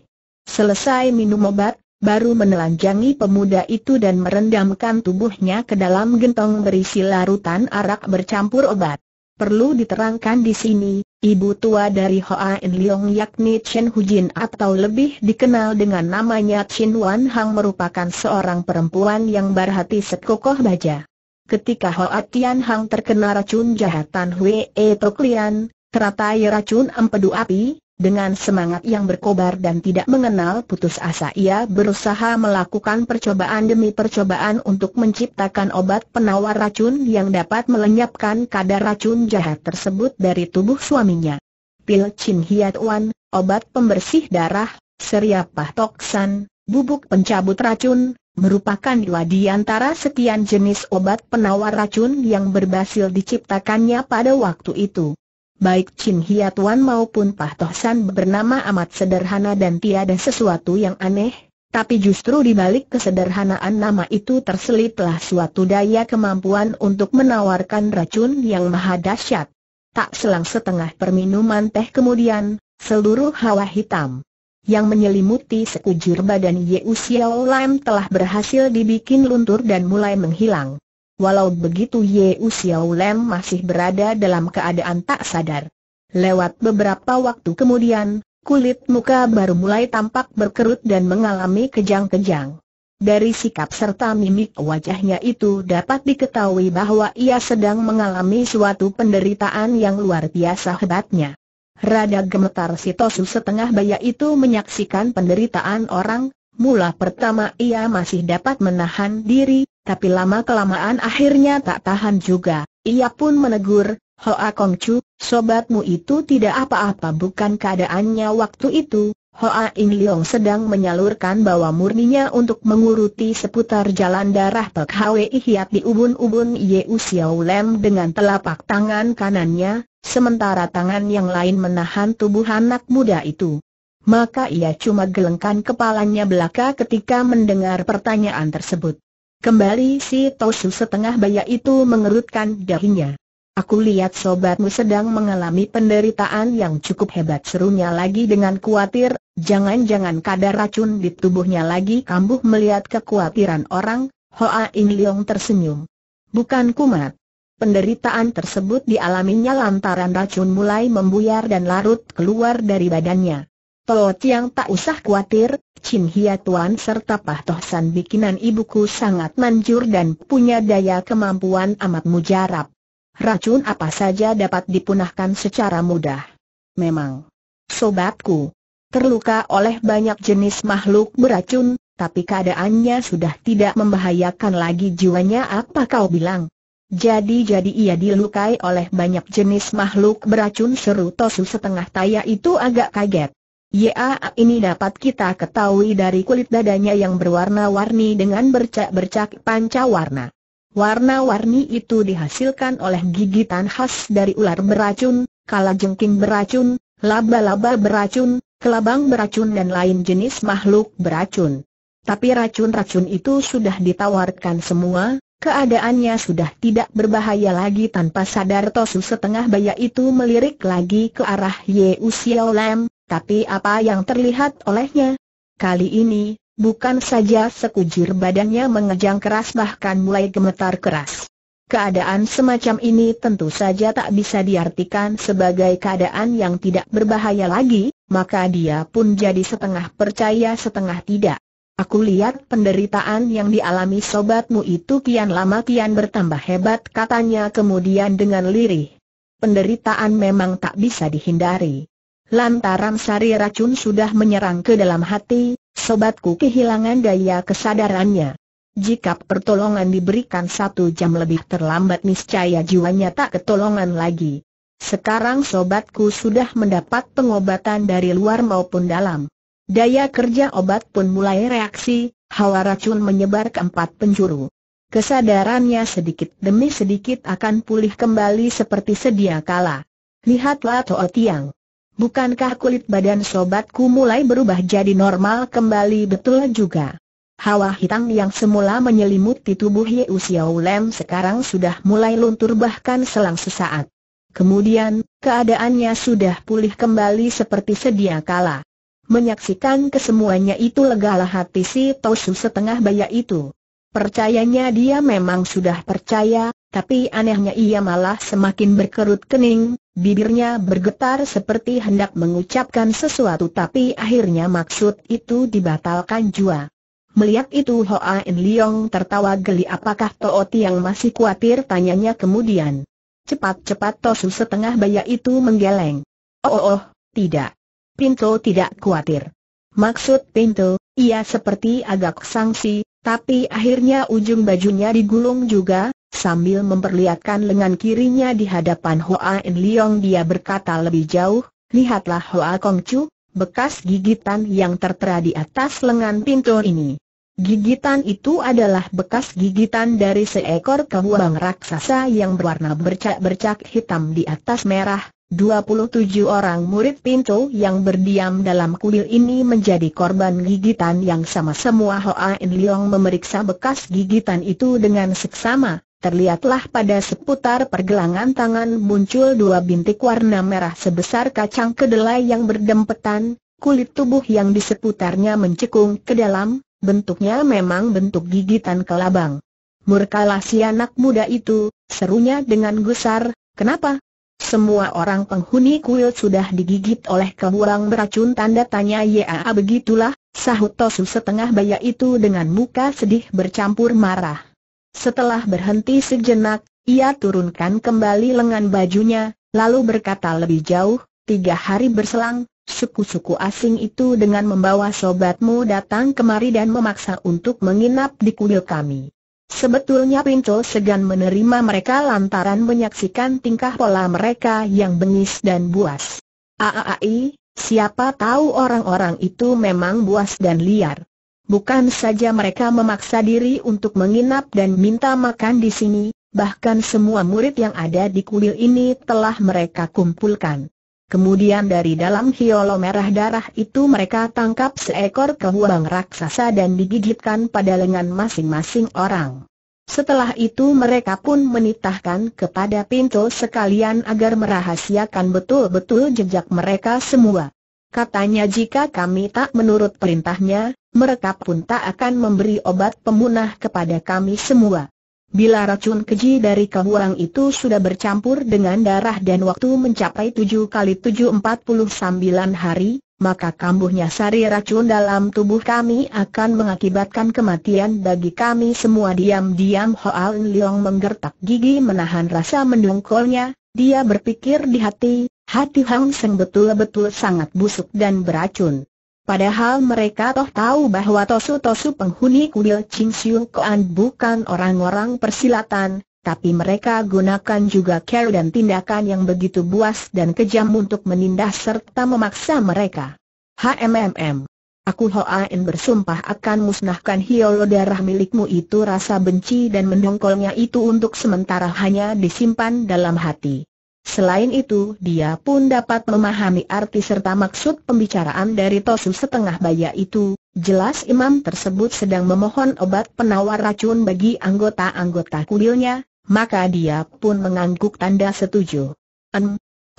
Selesai minum obat, baru menelanjangi pemuda itu dan merendamkan tubuhnya ke dalam gentong berisi larutan arak bercampur obat. Perlu diterangkan di sini, ibu tua dari Hoa En Leong yakni Chen Hujin atau lebih dikenal dengan namanya Chin Wan Hang merupakan seorang perempuan yang berhati sekokoh baja. Ketika Hoa Tian Hang terkena racun jahatan Hwe E Toklian, teratai racun empedu api, dengan semangat yang berkobar dan tidak mengenal putus asa ia berusaha melakukan percobaan demi percobaan untuk menciptakan obat penawar racun yang dapat melenyapkan kadar racun jahat tersebut dari tubuh suaminya. Pil Chin Hiat Wan, obat pembersih darah, seriapah toksan, bubuk pencabut racun, merupakan dua di antara sekian jenis obat penawar racun yang berhasil diciptakannya pada waktu itu. Baik Chin Wan maupun Pah Tohsan bernama amat sederhana dan tiada sesuatu yang aneh, tapi justru di balik kesederhanaan nama itu terseliplah suatu daya kemampuan untuk menawarkan racun yang maha dahsyat. Tak selang setengah perminuman teh kemudian, seluruh hawa hitam yang menyelimuti sekujur badan Ye Xiao Lam telah berhasil dibikin luntur dan mulai menghilang. Walau begitu Ye Usiau Lem masih berada dalam keadaan tak sadar. Lewat beberapa waktu kemudian, kulit muka baru mulai tampak berkerut dan mengalami kejang-kejang. Dari sikap serta mimik wajahnya itu dapat diketahui bahwa ia sedang mengalami suatu penderitaan yang luar biasa hebatnya. Rada gemetar si Tosu setengah baya itu menyaksikan penderitaan orang, mula pertama ia masih dapat menahan diri, tapi lama-kelamaan akhirnya tak tahan juga. Ia pun menegur, Hoa Kong Chu, sobatmu itu tidak apa-apa bukan keadaannya waktu itu. Hoa In Leong sedang menyalurkan bawa murninya untuk menguruti seputar jalan darah Pek Hwi Hiat di ubun-ubun Yeu Xiao Lem dengan telapak tangan kanannya, sementara tangan yang lain menahan tubuh anak muda itu. Maka ia cuma gelengkan kepalanya belaka ketika mendengar pertanyaan tersebut. Kembali si Tosu setengah bayak itu mengerutkan dahinya. Aku lihat sobatmu sedang mengalami penderitaan yang cukup hebat serunya lagi dengan khawatir, jangan-jangan kadar racun di tubuhnya lagi kambuh melihat kekhawatiran orang, Hoa In Leong tersenyum. Bukan kumat. Penderitaan tersebut dialaminya lantaran racun mulai membuyar dan larut keluar dari badannya. Po Tiang tak usah khawatir, Chin Hia Tuan serta Pah Toh San bikinan ibuku sangat manjur dan punya daya kemampuan amat mujarab. Racun apa saja dapat dipunahkan secara mudah. Memang, sobatku, terluka oleh banyak jenis makhluk beracun, tapi keadaannya sudah tidak membahayakan lagi jiwanya apa kau bilang. Jadi-jadi ia dilukai oleh banyak jenis makhluk beracun seru Tosu setengah taya itu agak kaget. Ya, ini dapat kita ketahui dari kulit dadanya yang berwarna-warni dengan bercak-bercak panca Warna-warni warna itu dihasilkan oleh gigitan khas dari ular beracun, kalajengking beracun, laba-laba beracun, kelabang beracun dan lain jenis makhluk beracun. Tapi racun-racun itu sudah ditawarkan semua, keadaannya sudah tidak berbahaya lagi tanpa sadar Tosu setengah baya itu melirik lagi ke arah Ye Lam, tapi apa yang terlihat olehnya? Kali ini, bukan saja sekujur badannya mengejang keras bahkan mulai gemetar keras. Keadaan semacam ini tentu saja tak bisa diartikan sebagai keadaan yang tidak berbahaya lagi, maka dia pun jadi setengah percaya setengah tidak. Aku lihat penderitaan yang dialami sobatmu itu kian lama kian bertambah hebat katanya kemudian dengan lirih. Penderitaan memang tak bisa dihindari. Lantaran sari racun sudah menyerang ke dalam hati, sobatku kehilangan daya kesadarannya. Jika pertolongan diberikan satu jam lebih terlambat niscaya jiwanya tak ketolongan lagi. Sekarang sobatku sudah mendapat pengobatan dari luar maupun dalam. Daya kerja obat pun mulai reaksi, hawa racun menyebar ke empat penjuru. Kesadarannya sedikit demi sedikit akan pulih kembali seperti sedia kala. Lihatlah Toa Tiang. Bukankah kulit badan sobatku mulai berubah jadi normal kembali betul juga? Hawa hitam yang semula menyelimuti tubuh Ye Xiao Lem sekarang sudah mulai luntur bahkan selang sesaat. Kemudian, keadaannya sudah pulih kembali seperti sedia kala. Menyaksikan kesemuanya itu legalah hati si Tosu setengah baya itu. Percayanya dia memang sudah percaya, tapi anehnya ia malah semakin berkerut kening, Bibirnya bergetar seperti hendak mengucapkan sesuatu tapi akhirnya maksud itu dibatalkan jua. Melihat itu Hoa In Leong tertawa geli apakah Toh yang masih khawatir tanyanya kemudian. Cepat-cepat Tosu setengah bayak itu menggeleng. Oh oh oh, tidak. Pinto tidak khawatir. Maksud Pinto, ia seperti agak sangsi, tapi akhirnya ujung bajunya digulung juga, sambil memperlihatkan lengan kirinya di hadapan Hoa En Liang, dia berkata lebih jauh, lihatlah Hoa Kong Chu, bekas gigitan yang tertera di atas lengan pintu ini. Gigitan itu adalah bekas gigitan dari seekor kebuang raksasa yang berwarna bercak-bercak hitam di atas merah, 27 orang murid pintu yang berdiam dalam kuil ini menjadi korban gigitan yang sama semua Hoa In Liang memeriksa bekas gigitan itu dengan seksama, terlihatlah pada seputar pergelangan tangan muncul dua bintik warna merah sebesar kacang kedelai yang berdempetan, kulit tubuh yang di seputarnya mencekung ke dalam, bentuknya memang bentuk gigitan kelabang. Murkalah si anak muda itu, serunya dengan gusar, kenapa? Semua orang penghuni kuil sudah digigit oleh kebuang beracun tanda tanya Ya, ah, begitulah, sahut Tosu setengah baya itu dengan muka sedih bercampur marah. Setelah berhenti sejenak, ia turunkan kembali lengan bajunya, lalu berkata lebih jauh, tiga hari berselang, suku-suku asing itu dengan membawa sobatmu datang kemari dan memaksa untuk menginap di kuil kami. Sebetulnya Pinto segan menerima mereka lantaran menyaksikan tingkah pola mereka yang bengis dan buas. Aai, siapa tahu orang-orang itu memang buas dan liar. Bukan saja mereka memaksa diri untuk menginap dan minta makan di sini, bahkan semua murid yang ada di kuil ini telah mereka kumpulkan. Kemudian dari dalam hiolo merah darah itu mereka tangkap seekor kehuang raksasa dan digigitkan pada lengan masing-masing orang. Setelah itu mereka pun menitahkan kepada pintu sekalian agar merahasiakan betul-betul jejak mereka semua. Katanya jika kami tak menurut perintahnya, mereka pun tak akan memberi obat pemunah kepada kami semua. Bila racun keji dari kehuang itu sudah bercampur dengan darah dan waktu mencapai 7 kali 749 hari, maka kambuhnya sari racun dalam tubuh kami akan mengakibatkan kematian bagi kami semua diam-diam Hoan Leong menggertak gigi menahan rasa mendongkolnya, dia berpikir di hati, Hati Hang Seng betul-betul sangat busuk dan beracun. Padahal mereka toh tahu bahwa tosu-tosu penghuni kuil Ching Siu Koan bukan orang-orang persilatan, tapi mereka gunakan juga care dan tindakan yang begitu buas dan kejam untuk menindas serta memaksa mereka. HMMM. Aku Hoain bersumpah akan musnahkan hiolo darah milikmu itu rasa benci dan mendongkolnya itu untuk sementara hanya disimpan dalam hati. Selain itu dia pun dapat memahami arti serta maksud pembicaraan dari Tosu setengah baya itu, jelas imam tersebut sedang memohon obat penawar racun bagi anggota-anggota kuilnya, maka dia pun mengangguk tanda setuju.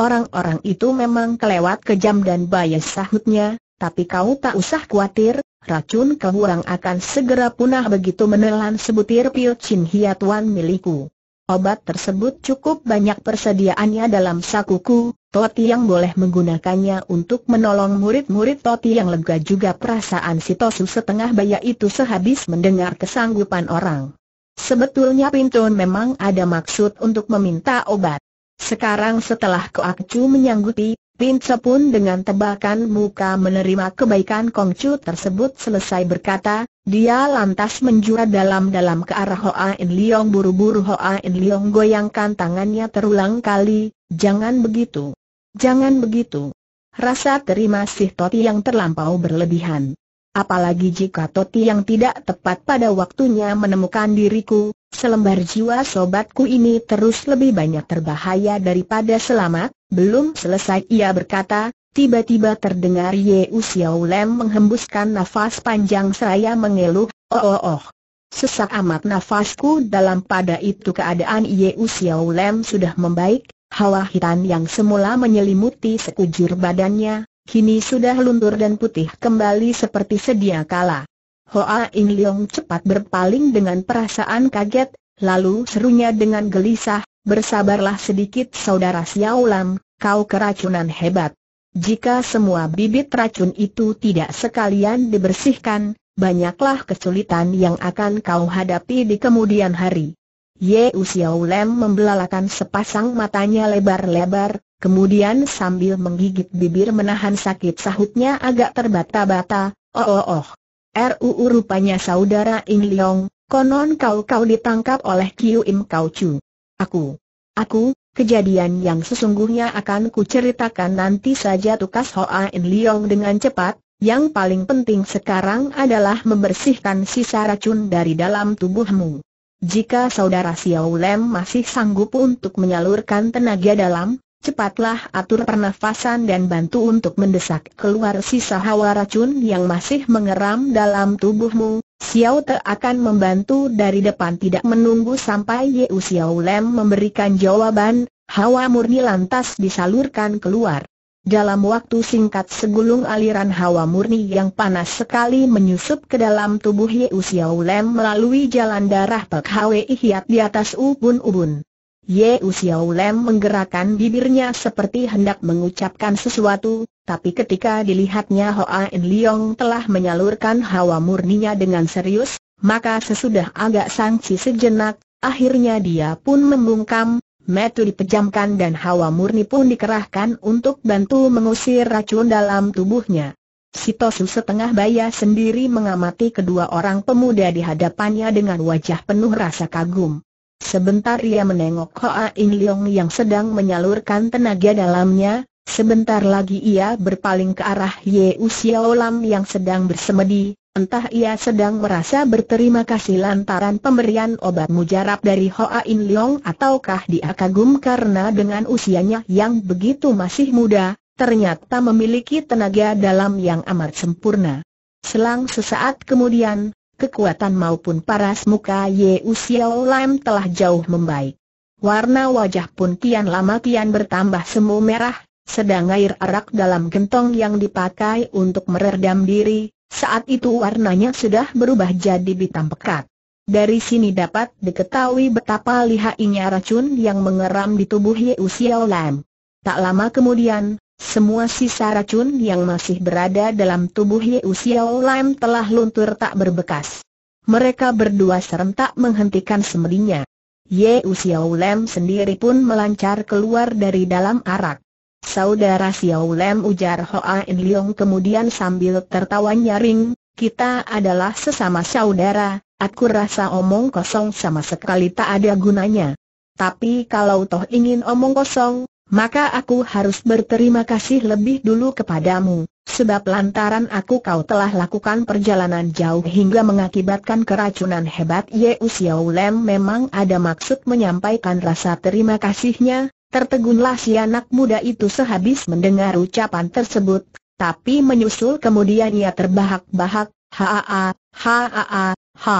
orang-orang itu memang kelewat kejam dan bias sahutnya, tapi kau tak usah khawatir, racun kehurang akan segera punah begitu menelan sebutir pil Cinhiatuan Hiatuan milikku. Obat tersebut cukup banyak persediaannya dalam sakuku, Toti yang boleh menggunakannya untuk menolong murid-murid Toti yang lega juga perasaan si Tosu setengah baya itu sehabis mendengar kesanggupan orang. Sebetulnya Pintun memang ada maksud untuk meminta obat. Sekarang setelah Koakcu menyanggupi. Pince pun dengan tebakan muka menerima kebaikan Kongcu tersebut selesai berkata, dia lantas menjura dalam-dalam ke arah Hoa In Leong buru-buru Hoa In Leong goyangkan tangannya terulang kali, jangan begitu. Jangan begitu. Rasa terima sih Toti yang terlampau berlebihan. Apalagi jika Toti yang tidak tepat pada waktunya menemukan diriku, Selembar jiwa sobatku ini terus lebih banyak terbahaya daripada selamat, belum selesai ia berkata, tiba-tiba terdengar Ye Xiao Lem menghembuskan nafas panjang seraya mengeluh, oh oh oh. Sesak amat nafasku dalam pada itu keadaan Ye Xiao Lem sudah membaik, hawa hitam yang semula menyelimuti sekujur badannya, kini sudah luntur dan putih kembali seperti sedia kala. Hoa In Leong cepat berpaling dengan perasaan kaget, lalu serunya dengan gelisah, bersabarlah sedikit saudara Xiao Lam, kau keracunan hebat. Jika semua bibit racun itu tidak sekalian dibersihkan, banyaklah kesulitan yang akan kau hadapi di kemudian hari. Ye Xiao Lam membelalakan sepasang matanya lebar-lebar, kemudian sambil menggigit bibir menahan sakit sahutnya agak terbata-bata, oh oh oh. RUU rupanya saudara In Leong, konon kau-kau ditangkap oleh Kiu Im Kau Chu. Aku, aku, kejadian yang sesungguhnya akan kuceritakan nanti saja tukas Hoa In Leong dengan cepat, yang paling penting sekarang adalah membersihkan sisa racun dari dalam tubuhmu. Jika saudara Xiao Lem masih sanggup untuk menyalurkan tenaga dalam, Cepatlah atur pernafasan dan bantu untuk mendesak keluar sisa hawa racun yang masih mengeram dalam tubuhmu. Xiao Te akan membantu dari depan tidak menunggu sampai Ye U Xiao Lem memberikan jawaban, hawa murni lantas disalurkan keluar. Dalam waktu singkat segulung aliran hawa murni yang panas sekali menyusup ke dalam tubuh Ye U Xiao Lem melalui jalan darah Pek Hwi Hiat di atas ubun-ubun. Ye Xiao Lem menggerakkan bibirnya seperti hendak mengucapkan sesuatu, tapi ketika dilihatnya Hoa En Leong telah menyalurkan hawa murninya dengan serius, maka sesudah agak sangsi sejenak, akhirnya dia pun membungkam, metu dipejamkan dan hawa murni pun dikerahkan untuk bantu mengusir racun dalam tubuhnya. Sitosu setengah baya sendiri mengamati kedua orang pemuda di hadapannya dengan wajah penuh rasa kagum. Sebentar ia menengok Hoa In Leong yang sedang menyalurkan tenaga dalamnya, sebentar lagi ia berpaling ke arah Ye U Xiao Lam yang sedang bersemedi, Entah ia sedang merasa berterima kasih lantaran pemberian obat mujarab dari Hoa In Leong ataukah dia kagum karena dengan usianya yang begitu masih muda, ternyata memiliki tenaga dalam yang amat sempurna. Selang sesaat kemudian, kekuatan maupun paras muka Ye Xiao Lam telah jauh membaik. Warna wajah pun kian lama kian bertambah semu merah, sedang air arak dalam gentong yang dipakai untuk meredam diri, saat itu warnanya sudah berubah jadi hitam pekat. Dari sini dapat diketahui betapa lihainya racun yang mengeram di tubuh Ye Xiao Lam. Tak lama kemudian, semua sisa racun yang masih berada dalam tubuh Yeu Xiao Lam telah luntur tak berbekas. Mereka berdua serentak menghentikan semedinya. Yeu Xiao Lam sendiri pun melancar keluar dari dalam arak. Saudara Xiao Lam ujar Hoa In Leong kemudian sambil tertawa nyaring, kita adalah sesama saudara, aku rasa omong kosong sama sekali tak ada gunanya. Tapi kalau toh ingin omong kosong, maka aku harus berterima kasih lebih dulu kepadamu, sebab lantaran aku kau telah lakukan perjalanan jauh hingga mengakibatkan keracunan hebat Yeu Xiao Lem memang ada maksud menyampaikan rasa terima kasihnya, tertegunlah si anak muda itu sehabis mendengar ucapan tersebut, tapi menyusul kemudian ia terbahak-bahak, haa, haa, ha.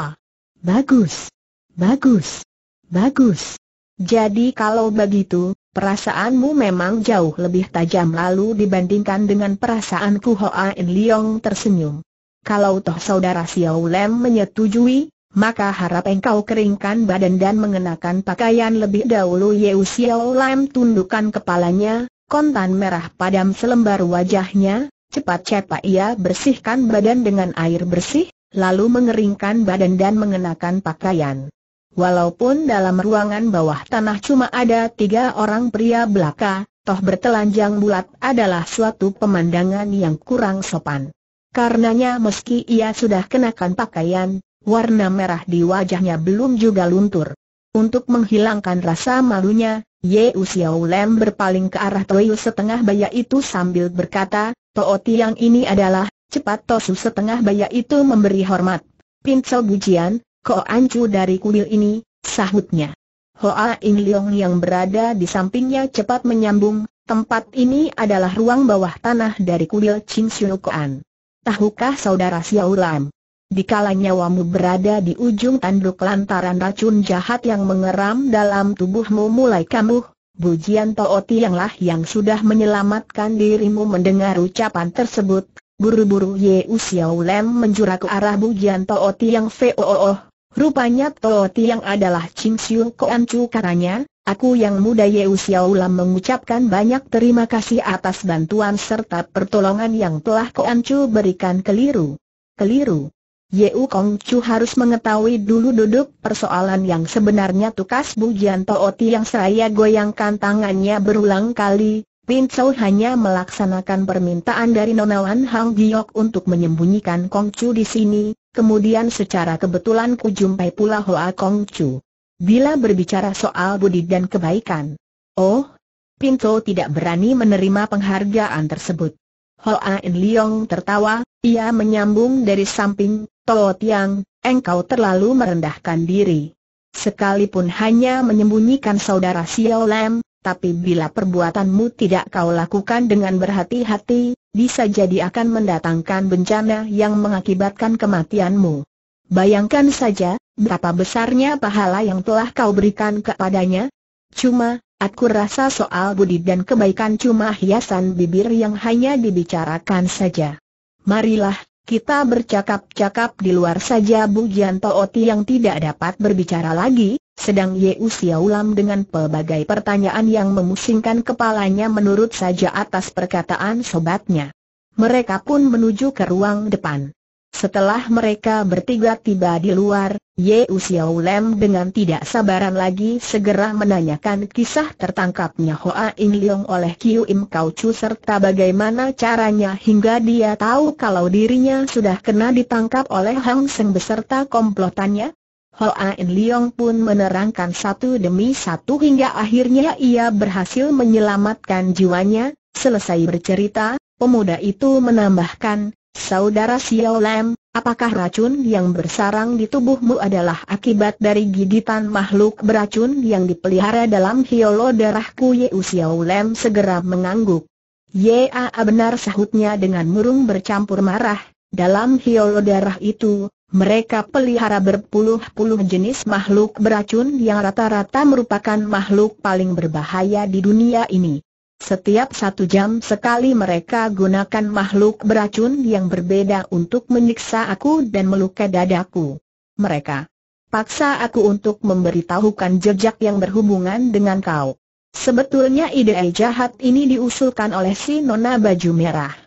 Bagus, bagus, bagus. Jadi kalau begitu, Perasaanmu memang jauh lebih tajam lalu dibandingkan dengan perasaanku Hoa In Leong tersenyum. Kalau toh saudara Xiao Lem menyetujui, maka harap engkau keringkan badan dan mengenakan pakaian lebih dahulu Yeu Xiao Lem tundukkan kepalanya, kontan merah padam selembar wajahnya, cepat-cepat ia bersihkan badan dengan air bersih, lalu mengeringkan badan dan mengenakan pakaian. Walaupun dalam ruangan bawah tanah cuma ada tiga orang pria belaka, toh bertelanjang bulat adalah suatu pemandangan yang kurang sopan. Karenanya meski ia sudah kenakan pakaian, warna merah di wajahnya belum juga luntur. Untuk menghilangkan rasa malunya, Ye Usiao Lem berpaling ke arah Toyu setengah baya itu sambil berkata, Too Tiang ini adalah, cepat Tosu setengah baya itu memberi hormat. Pincel bujian, Ko Anju dari kuil ini, sahutnya. Hoa In Leong yang berada di sampingnya cepat menyambung, tempat ini adalah ruang bawah tanah dari kuil Chin Siu An. Tahukah saudara Xiao Lam? Dikala nyawamu berada di ujung tanduk lantaran racun jahat yang mengeram dalam tubuhmu mulai kambuh, Bujian Tooti yanglah yang sudah menyelamatkan dirimu mendengar ucapan tersebut, buru-buru Ye Xiao Lam menjura ke arah Bujian Tooti yang VOOH. Rupanya Toh Tiang adalah Ching Siu Koan Chu karanya, aku yang muda Yeu Xiao Lam mengucapkan banyak terima kasih atas bantuan serta pertolongan yang telah Koan Chu berikan keliru. Keliru. Yeu Kong Chu harus mengetahui dulu duduk persoalan yang sebenarnya tukas bujian Toh Tiang seraya goyangkan tangannya berulang kali, Pin Chou hanya melaksanakan permintaan dari Wan Hang Giok untuk menyembunyikan Kong Chu di sini, Kemudian secara kebetulan ku jumpai pula Hoa Kong Chu. Bila berbicara soal budi dan kebaikan. Oh, Pinto tidak berani menerima penghargaan tersebut. Hoa In Leong tertawa, ia menyambung dari samping, Toh Tiang, engkau terlalu merendahkan diri. Sekalipun hanya menyembunyikan saudara Xiao Lam, tapi bila perbuatanmu tidak kau lakukan dengan berhati-hati, bisa jadi akan mendatangkan bencana yang mengakibatkan kematianmu. Bayangkan saja, berapa besarnya pahala yang telah kau berikan kepadanya? Cuma, aku rasa soal budi dan kebaikan cuma hiasan bibir yang hanya dibicarakan saja. Marilah, kita bercakap-cakap di luar saja Bu Jianto yang tidak dapat berbicara lagi, sedang Yeu Xiaolam dengan pelbagai pertanyaan yang memusingkan kepalanya menurut saja atas perkataan sobatnya. Mereka pun menuju ke ruang depan. Setelah mereka bertiga tiba di luar, Yeu Xiaolam dengan tidak sabaran lagi segera menanyakan kisah tertangkapnya Hoa In Leong oleh Kiu Im Kau Chu serta bagaimana caranya hingga dia tahu kalau dirinya sudah kena ditangkap oleh Hang Seng beserta komplotannya. Hoa In Leong pun menerangkan satu demi satu hingga akhirnya ia berhasil menyelamatkan jiwanya. Selesai bercerita, pemuda itu menambahkan, Saudara Xiao Lam, apakah racun yang bersarang di tubuhmu adalah akibat dari gigitan makhluk beracun yang dipelihara dalam hiolo darahku Yeu Xiao Lam segera mengangguk. Yaa benar sahutnya dengan murung bercampur marah, dalam hiolo darah itu, mereka pelihara berpuluh-puluh jenis makhluk beracun yang rata-rata merupakan makhluk paling berbahaya di dunia ini. Setiap satu jam sekali mereka gunakan makhluk beracun yang berbeda untuk menyiksa aku dan melukai dadaku. Mereka paksa aku untuk memberitahukan jejak yang berhubungan dengan kau. Sebetulnya ide jahat ini diusulkan oleh si Nona Baju Merah.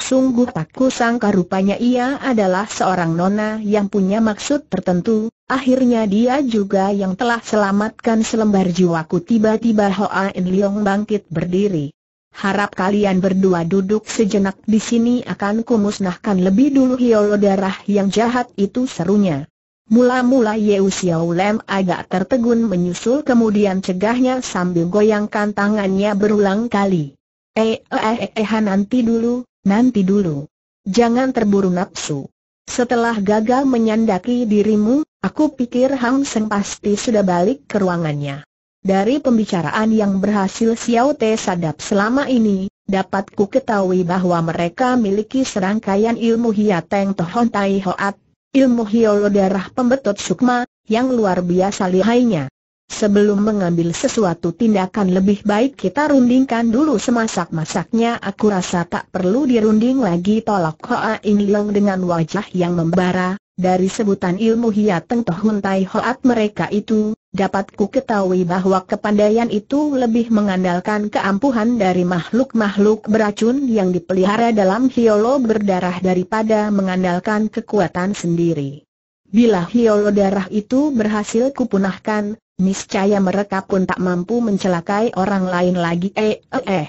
Sungguh tak kusangka rupanya ia adalah seorang nona yang punya maksud tertentu, akhirnya dia juga yang telah selamatkan selembar jiwaku tiba-tiba Hoa En Leong bangkit berdiri. Harap kalian berdua duduk sejenak di sini akan kumusnahkan lebih dulu hiolo darah yang jahat itu serunya. Mula-mula Yeu Xiao Lem agak tertegun menyusul kemudian cegahnya sambil goyangkan tangannya berulang kali. Eh eh eh eh nanti dulu, Nanti dulu. Jangan terburu nafsu. Setelah gagal menyandaki dirimu, aku pikir Hang Seng pasti sudah balik ke ruangannya. Dari pembicaraan yang berhasil Xiao Te sadap selama ini, dapat ku ketahui bahwa mereka miliki serangkaian ilmu hiateng tohon tai hoat, ilmu hiolo darah pembetot sukma, yang luar biasa lihainya. Sebelum mengambil sesuatu tindakan lebih baik kita rundingkan dulu semasak-masaknya Aku rasa tak perlu dirunding lagi tolak Hoa In Leong dengan wajah yang membara Dari sebutan ilmu hiateng tohun tai hoat mereka itu Dapat ku ketahui bahwa kepandaian itu lebih mengandalkan keampuhan dari makhluk-makhluk beracun yang dipelihara dalam hiolo berdarah daripada mengandalkan kekuatan sendiri Bila hiolo darah itu berhasil kupunahkan, Niscaya mereka pun tak mampu mencelakai orang lain lagi eh eh eh.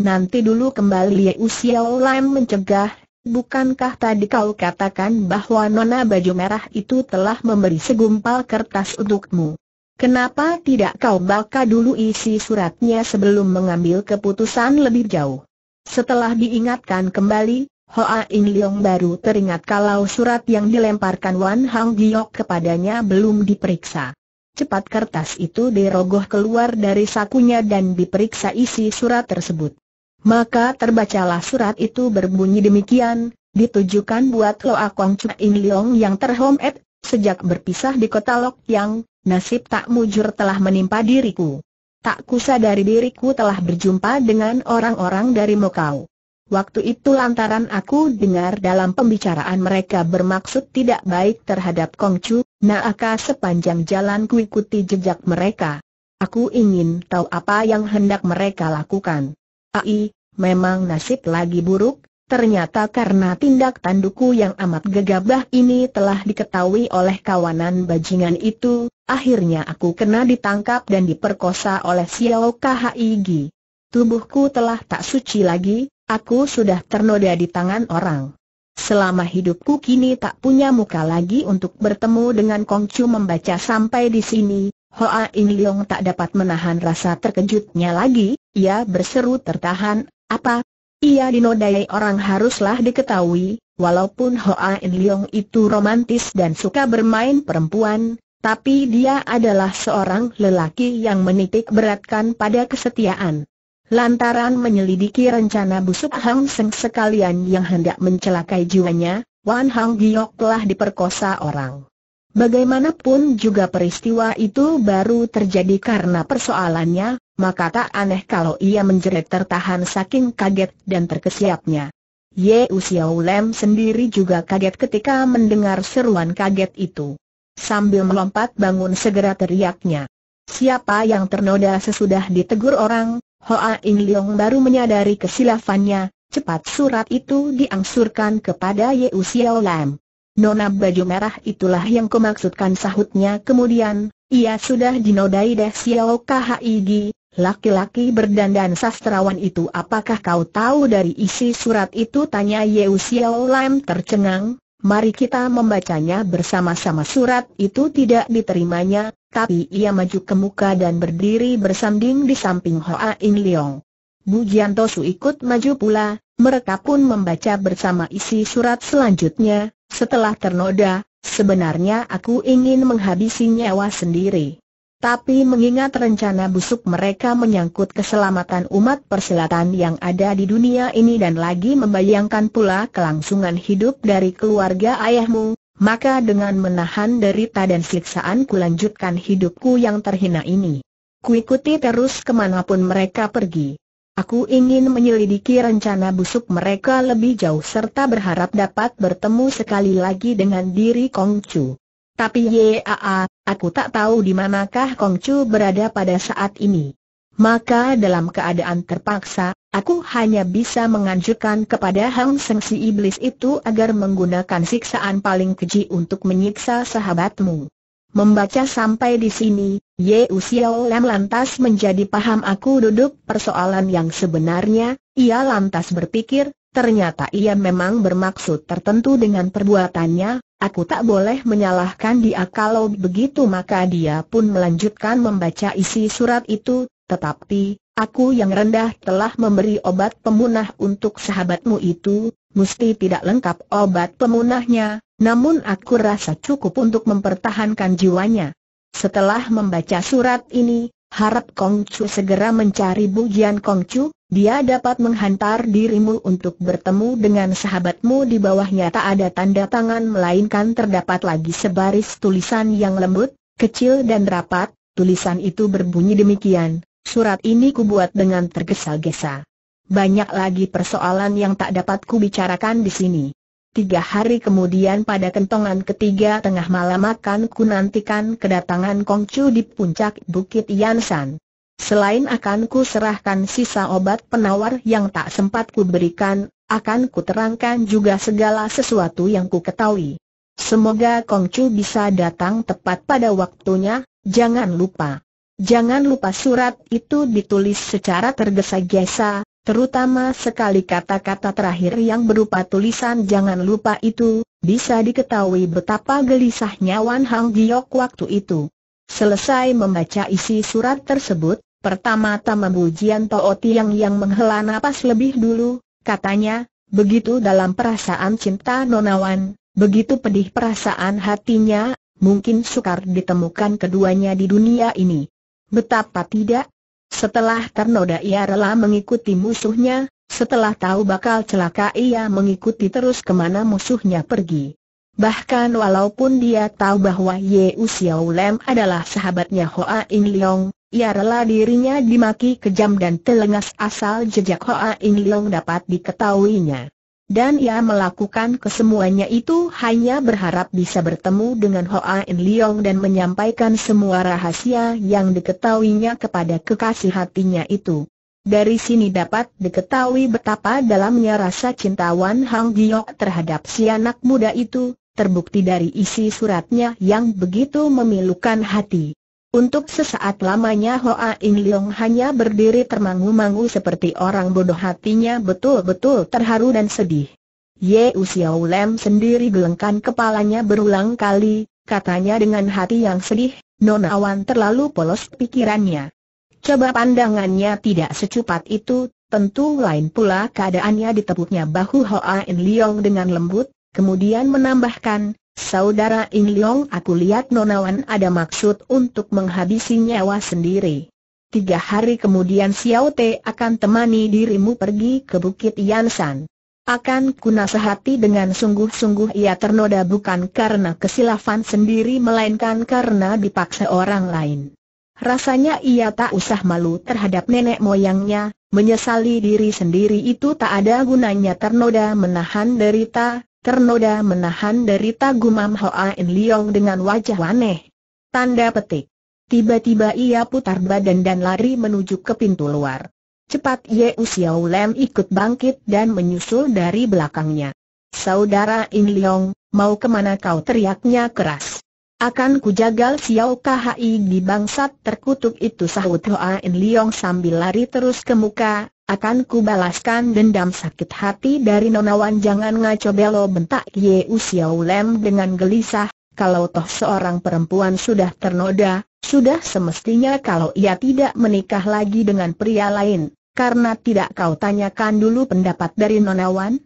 Nanti dulu kembali ya usia Lam mencegah, bukankah tadi kau katakan bahwa nona baju merah itu telah memberi segumpal kertas untukmu? Kenapa tidak kau baca dulu isi suratnya sebelum mengambil keputusan lebih jauh? Setelah diingatkan kembali, Hoa In Leong baru teringat kalau surat yang dilemparkan Wan Hang Giok kepadanya belum diperiksa. Cepat kertas itu dirogoh keluar dari sakunya dan diperiksa isi surat tersebut. Maka terbacalah surat itu berbunyi demikian, ditujukan buat Loa Kong Chuk In Leong yang terhormat, sejak berpisah di kota Lok Yang, nasib tak mujur telah menimpa diriku. Tak kusadari diriku telah berjumpa dengan orang-orang dari Mokau. Waktu itu lantaran aku dengar dalam pembicaraan mereka bermaksud tidak baik terhadap Kong Kongcu, naaka sepanjang jalan kuikuti jejak mereka. Aku ingin tahu apa yang hendak mereka lakukan. Ai, memang nasib lagi buruk, ternyata karena tindak tanduku yang amat gegabah ini telah diketahui oleh kawanan bajingan itu, akhirnya aku kena ditangkap dan diperkosa oleh Xiao Igi. Tubuhku telah tak suci lagi, Aku sudah ternoda di tangan orang. Selama hidupku kini tak punya muka lagi untuk bertemu dengan Kong Chu. membaca sampai di sini, Hoa In Leong tak dapat menahan rasa terkejutnya lagi, ia berseru tertahan, apa? Ia dinodai orang haruslah diketahui, walaupun Hoa In Leong itu romantis dan suka bermain perempuan, tapi dia adalah seorang lelaki yang menitik beratkan pada kesetiaan. Lantaran menyelidiki rencana busuk Hang Seng sekalian yang hendak mencelakai jiwanya, Wan Hang Giok telah diperkosa orang. Bagaimanapun juga peristiwa itu baru terjadi karena persoalannya, maka tak aneh kalau ia menjerit tertahan saking kaget dan terkesiapnya. Ye Usiao Lem sendiri juga kaget ketika mendengar seruan kaget itu. Sambil melompat bangun segera teriaknya. Siapa yang ternoda sesudah ditegur orang, Hoa In Leong baru menyadari kesilafannya, cepat surat itu diangsurkan kepada Ye Siao Lam. Nona baju merah itulah yang kemaksudkan sahutnya kemudian, ia sudah dinodai deh Xiao Khigi, laki-laki berdandan sastrawan itu apakah kau tahu dari isi surat itu tanya Ye Siao Lam tercengang, mari kita membacanya bersama-sama surat itu tidak diterimanya, tapi ia maju ke muka dan berdiri bersanding di samping Hoa In Leong. Bu Jian Su ikut maju pula, mereka pun membaca bersama isi surat selanjutnya, setelah ternoda, sebenarnya aku ingin menghabisi nyawa sendiri. Tapi mengingat rencana busuk mereka menyangkut keselamatan umat Perselatan yang ada di dunia ini dan lagi membayangkan pula kelangsungan hidup dari keluarga ayahmu, maka dengan menahan derita dan siksaan kulanjutkan hidupku yang terhina ini. Kuikuti terus kemanapun mereka pergi. Aku ingin menyelidiki rencana busuk mereka lebih jauh serta berharap dapat bertemu sekali lagi dengan diri Kong Chu. Tapi yaa, aku tak tahu di manakah Kong Chu berada pada saat ini. Maka dalam keadaan terpaksa, Aku hanya bisa menganjurkan kepada Hang Seng si iblis itu agar menggunakan siksaan paling keji untuk menyiksa sahabatmu. Membaca sampai di sini, Ye Usiao Lam lantas menjadi paham aku duduk persoalan yang sebenarnya, ia lantas berpikir, ternyata ia memang bermaksud tertentu dengan perbuatannya, aku tak boleh menyalahkan dia kalau begitu maka dia pun melanjutkan membaca isi surat itu, tetapi, aku yang rendah telah memberi obat pemunah untuk sahabatmu itu, mesti tidak lengkap obat pemunahnya, namun aku rasa cukup untuk mempertahankan jiwanya. Setelah membaca surat ini, harap Kongcu segera mencari bujian Kongcu, dia dapat menghantar dirimu untuk bertemu dengan sahabatmu di bawahnya tak ada tanda tangan melainkan terdapat lagi sebaris tulisan yang lembut, kecil dan rapat, tulisan itu berbunyi demikian. Surat ini kubuat dengan tergesa-gesa. Banyak lagi persoalan yang tak dapat kubicarakan di sini. Tiga hari kemudian pada kentongan ketiga tengah malam akan ku nantikan kedatangan Kongcu di puncak Bukit Yansan. Selain akan ku serahkan sisa obat penawar yang tak sempat ku berikan, akan ku terangkan juga segala sesuatu yang ku ketahui. Semoga Kongcu bisa datang tepat pada waktunya, jangan lupa. Jangan lupa surat itu ditulis secara tergesa-gesa, terutama sekali kata-kata terakhir yang berupa tulisan jangan lupa itu, bisa diketahui betapa gelisahnya Wan Hang Giok waktu itu. Selesai membaca isi surat tersebut, pertama-tama Bujian Toh Tiang yang menghela nafas lebih dulu, katanya, begitu dalam perasaan cinta nonawan, begitu pedih perasaan hatinya, mungkin sukar ditemukan keduanya di dunia ini. Betapa tidak? Setelah ternoda ia rela mengikuti musuhnya, setelah tahu bakal celaka ia mengikuti terus kemana musuhnya pergi. Bahkan walaupun dia tahu bahwa Ye Xiao Lem adalah sahabatnya Hoa In Leong, ia rela dirinya dimaki kejam dan telengas asal jejak Hoa In Leong dapat diketahuinya. Dan ia melakukan kesemuanya itu hanya berharap bisa bertemu dengan Hoa In Leong dan menyampaikan semua rahasia yang diketahuinya kepada kekasih hatinya itu. Dari sini dapat diketahui betapa dalamnya rasa cintawan Hang Giok terhadap si anak muda itu, terbukti dari isi suratnya yang begitu memilukan hati. Untuk sesaat lamanya Hoa In Leong hanya berdiri termangu-mangu seperti orang bodoh hatinya betul-betul terharu dan sedih. Ye Xiao Lem sendiri gelengkan kepalanya berulang kali, katanya dengan hati yang sedih, Nona Wan terlalu polos pikirannya. Coba pandangannya tidak secepat itu, tentu lain pula keadaannya ditepuknya bahu Hoa In Leong dengan lembut, kemudian menambahkan, Saudara In Leong aku lihat Nonawan ada maksud untuk menghabisi nyawa sendiri. Tiga hari kemudian Xiao Te akan temani dirimu pergi ke Bukit Yansan. Akan sehati dengan sungguh-sungguh ia ternoda bukan karena kesilapan sendiri melainkan karena dipaksa orang lain. Rasanya ia tak usah malu terhadap nenek moyangnya, menyesali diri sendiri itu tak ada gunanya ternoda menahan derita, ternoda menahan derita gumam Hoa In Liong dengan wajah aneh. Tanda petik. Tiba-tiba ia putar badan dan lari menuju ke pintu luar. Cepat Ye Usiao Lem ikut bangkit dan menyusul dari belakangnya. Saudara In Liong, mau kemana kau teriaknya keras. Akan kujagal Xiao Khi di bangsat terkutuk itu sahut Hoa In Liong sambil lari terus ke muka, akan kubalaskan dendam sakit hati dari nonawan jangan ngaco belo bentak Ye Usiao Lem dengan gelisah, kalau toh seorang perempuan sudah ternoda, sudah semestinya kalau ia tidak menikah lagi dengan pria lain, karena tidak kau tanyakan dulu pendapat dari nonawan?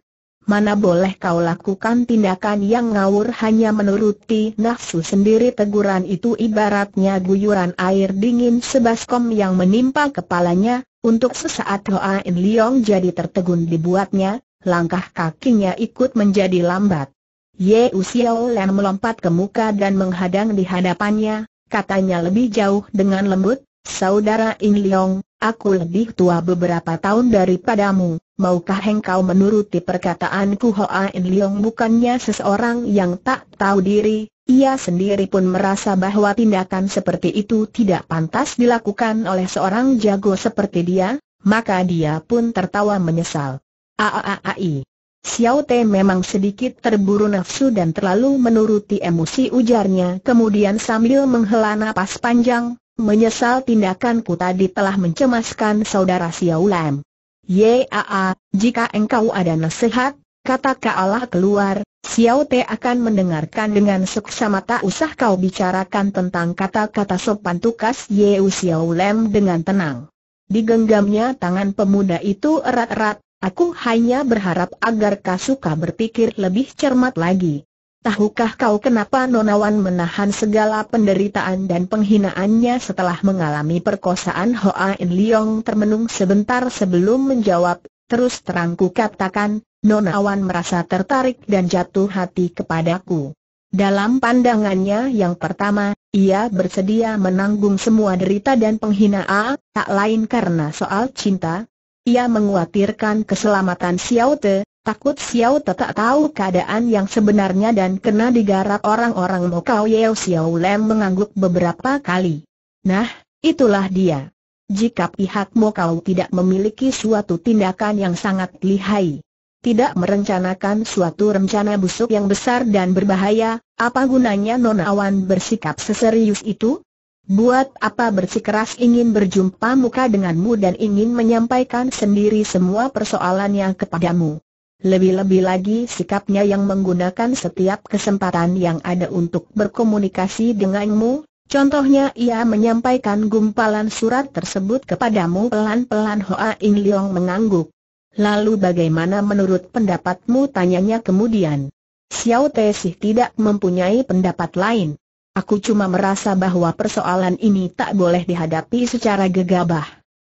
Mana boleh kau lakukan tindakan yang ngawur hanya menuruti nafsu sendiri teguran itu ibaratnya guyuran air dingin sebaskom yang menimpa kepalanya, untuk sesaat Hoa In Leong jadi tertegun dibuatnya, langkah kakinya ikut menjadi lambat. Ye Xiao Lam melompat ke muka dan menghadang di hadapannya, katanya lebih jauh dengan lembut, Saudara In Leong, aku lebih tua beberapa tahun daripadamu, maukah engkau menuruti perkataanku Hoa In Leong bukannya seseorang yang tak tahu diri, ia sendiri pun merasa bahwa tindakan seperti itu tidak pantas dilakukan oleh seorang jago seperti dia, maka dia pun tertawa menyesal. Aaai. Xiao Te memang sedikit terburu nafsu dan terlalu menuruti emosi ujarnya kemudian sambil menghela napas panjang, menyesal tindakanku tadi telah mencemaskan saudara Xiao Lam. Yaa, jika engkau ada nasihat, Kata Kaalah keluar, Xiao Te akan mendengarkan dengan seksama tak usah kau bicarakan tentang kata-kata sopan tukas Yeu Xiao Lem dengan tenang. Digenggamnya tangan pemuda itu erat-erat, aku hanya berharap agar Kasuka berpikir lebih cermat lagi. Tahukah kau kenapa Nonawan menahan segala penderitaan dan penghinaannya setelah mengalami perkosaan Hoa In Liong termenung sebentar sebelum menjawab, terus terangku katakan, Nona Nonawan merasa tertarik dan jatuh hati kepadaku. Dalam pandangannya yang pertama, ia bersedia menanggung semua derita dan penghinaan, tak lain karena soal cinta. Ia menguatirkan keselamatan Xiao Te, takut Xiao Te tak tahu keadaan yang sebenarnya dan kena digarap orang-orang Mokau Yeo Xiao Lem mengangguk beberapa kali. Nah, itulah dia. Jika pihak Mokau tidak memiliki suatu tindakan yang sangat lihai, tidak merencanakan suatu rencana busuk yang besar dan berbahaya, apa gunanya Awan bersikap seserius itu? Buat apa bersikeras ingin berjumpa muka denganmu dan ingin menyampaikan sendiri semua persoalan yang kepadamu? Lebih-lebih lagi sikapnya yang menggunakan setiap kesempatan yang ada untuk berkomunikasi denganmu, contohnya ia menyampaikan gumpalan surat tersebut kepadamu pelan-pelan Hoa In Leong mengangguk. Lalu bagaimana menurut pendapatmu tanyanya kemudian? Xiao Te Sih tidak mempunyai pendapat lain. Aku cuma merasa bahwa persoalan ini tak boleh dihadapi secara gegabah.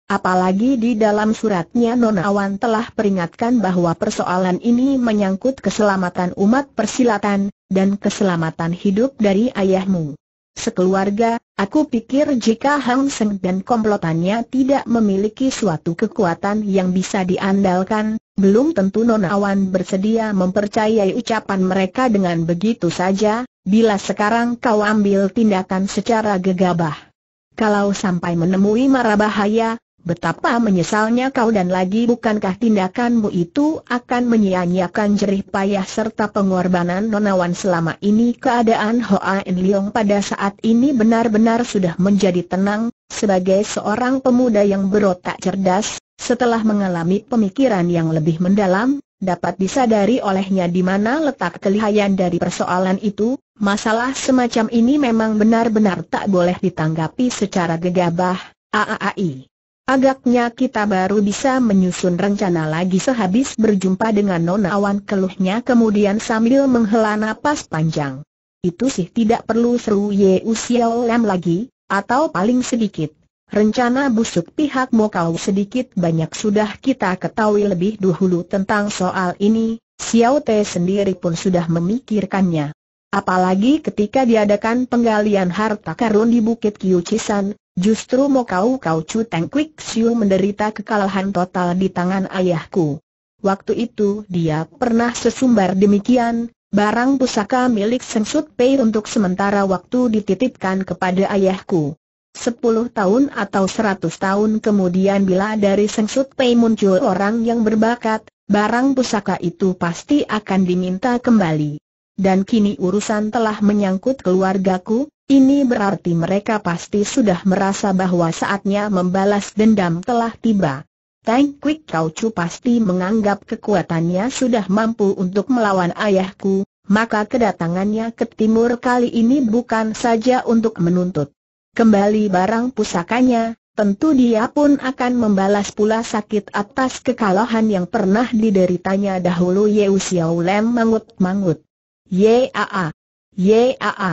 Apalagi di dalam suratnya Non Awan telah peringatkan bahwa persoalan ini menyangkut keselamatan umat persilatan, dan keselamatan hidup dari ayahmu. Sekeluarga, aku pikir jika Hang Seng dan komplotannya tidak memiliki suatu kekuatan yang bisa diandalkan, belum tentu Nona Nonawan bersedia mempercayai ucapan mereka dengan begitu saja, bila sekarang kau ambil tindakan secara gegabah. Kalau sampai menemui mara bahaya, Betapa menyesalnya kau dan lagi bukankah tindakanmu itu akan menyia-nyiakan jerih payah serta pengorbanan nonawan selama ini keadaan Hoa En Leong pada saat ini benar-benar sudah menjadi tenang, sebagai seorang pemuda yang berotak cerdas, setelah mengalami pemikiran yang lebih mendalam, dapat disadari olehnya di mana letak kelihayan dari persoalan itu, masalah semacam ini memang benar-benar tak boleh ditanggapi secara gegabah, AAAI. Agaknya kita baru bisa menyusun rencana lagi sehabis berjumpa dengan Nona Awan keluhnya kemudian sambil menghela napas panjang. Itu sih tidak perlu seru Ye Usiao Lam lagi, atau paling sedikit. Rencana busuk pihak Mokau sedikit banyak sudah kita ketahui lebih dahulu tentang soal ini, Xiao Te sendiri pun sudah memikirkannya. Apalagi ketika diadakan penggalian harta karun di Bukit Kiucisan, Justru mau kau kau Chu Teng Kwik Siu menderita kekalahan total di tangan ayahku. Waktu itu dia pernah sesumbar demikian, barang pusaka milik Sengsut Pei untuk sementara waktu dititipkan kepada ayahku. Sepuluh tahun atau seratus tahun kemudian bila dari Sengsut Pei muncul orang yang berbakat, barang pusaka itu pasti akan diminta kembali dan kini urusan telah menyangkut keluargaku, ini berarti mereka pasti sudah merasa bahwa saatnya membalas dendam telah tiba. Tang Quick Kau Chu pasti menganggap kekuatannya sudah mampu untuk melawan ayahku, maka kedatangannya ke timur kali ini bukan saja untuk menuntut kembali barang pusakanya, tentu dia pun akan membalas pula sakit atas kekalahan yang pernah dideritanya dahulu Yeu Xiao Lem mangut-mangut. Yaa. Yaa.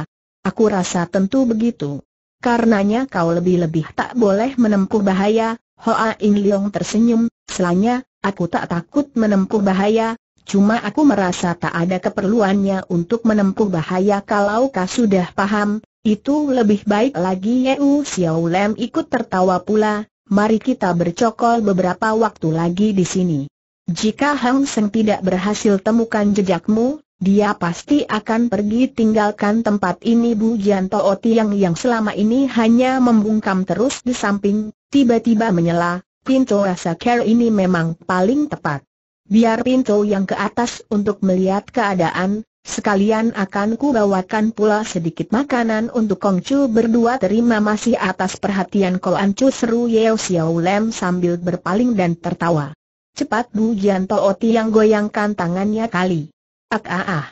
Aku rasa tentu begitu. Karenanya kau lebih-lebih tak boleh menempuh bahaya. Hoa In Leong tersenyum, selanya, aku tak takut menempuh bahaya, cuma aku merasa tak ada keperluannya untuk menempuh bahaya kalau kau sudah paham, itu lebih baik lagi Yeu Xiao Lem ikut tertawa pula, mari kita bercokol beberapa waktu lagi di sini. Jika Hang Seng tidak berhasil temukan jejakmu, dia pasti akan pergi tinggalkan tempat ini Bu Janto Otiang yang selama ini hanya membungkam terus di samping, tiba-tiba menyela, pintu rasa care ini memang paling tepat. Biar pintu yang ke atas untuk melihat keadaan, sekalian akan ku bawakan pula sedikit makanan untuk Kongcu berdua terima masih atas perhatian ancu seru Yeo Xiao Lem sambil berpaling dan tertawa. Cepat Bu Janto yang goyangkan tangannya kali. Ak ah ah.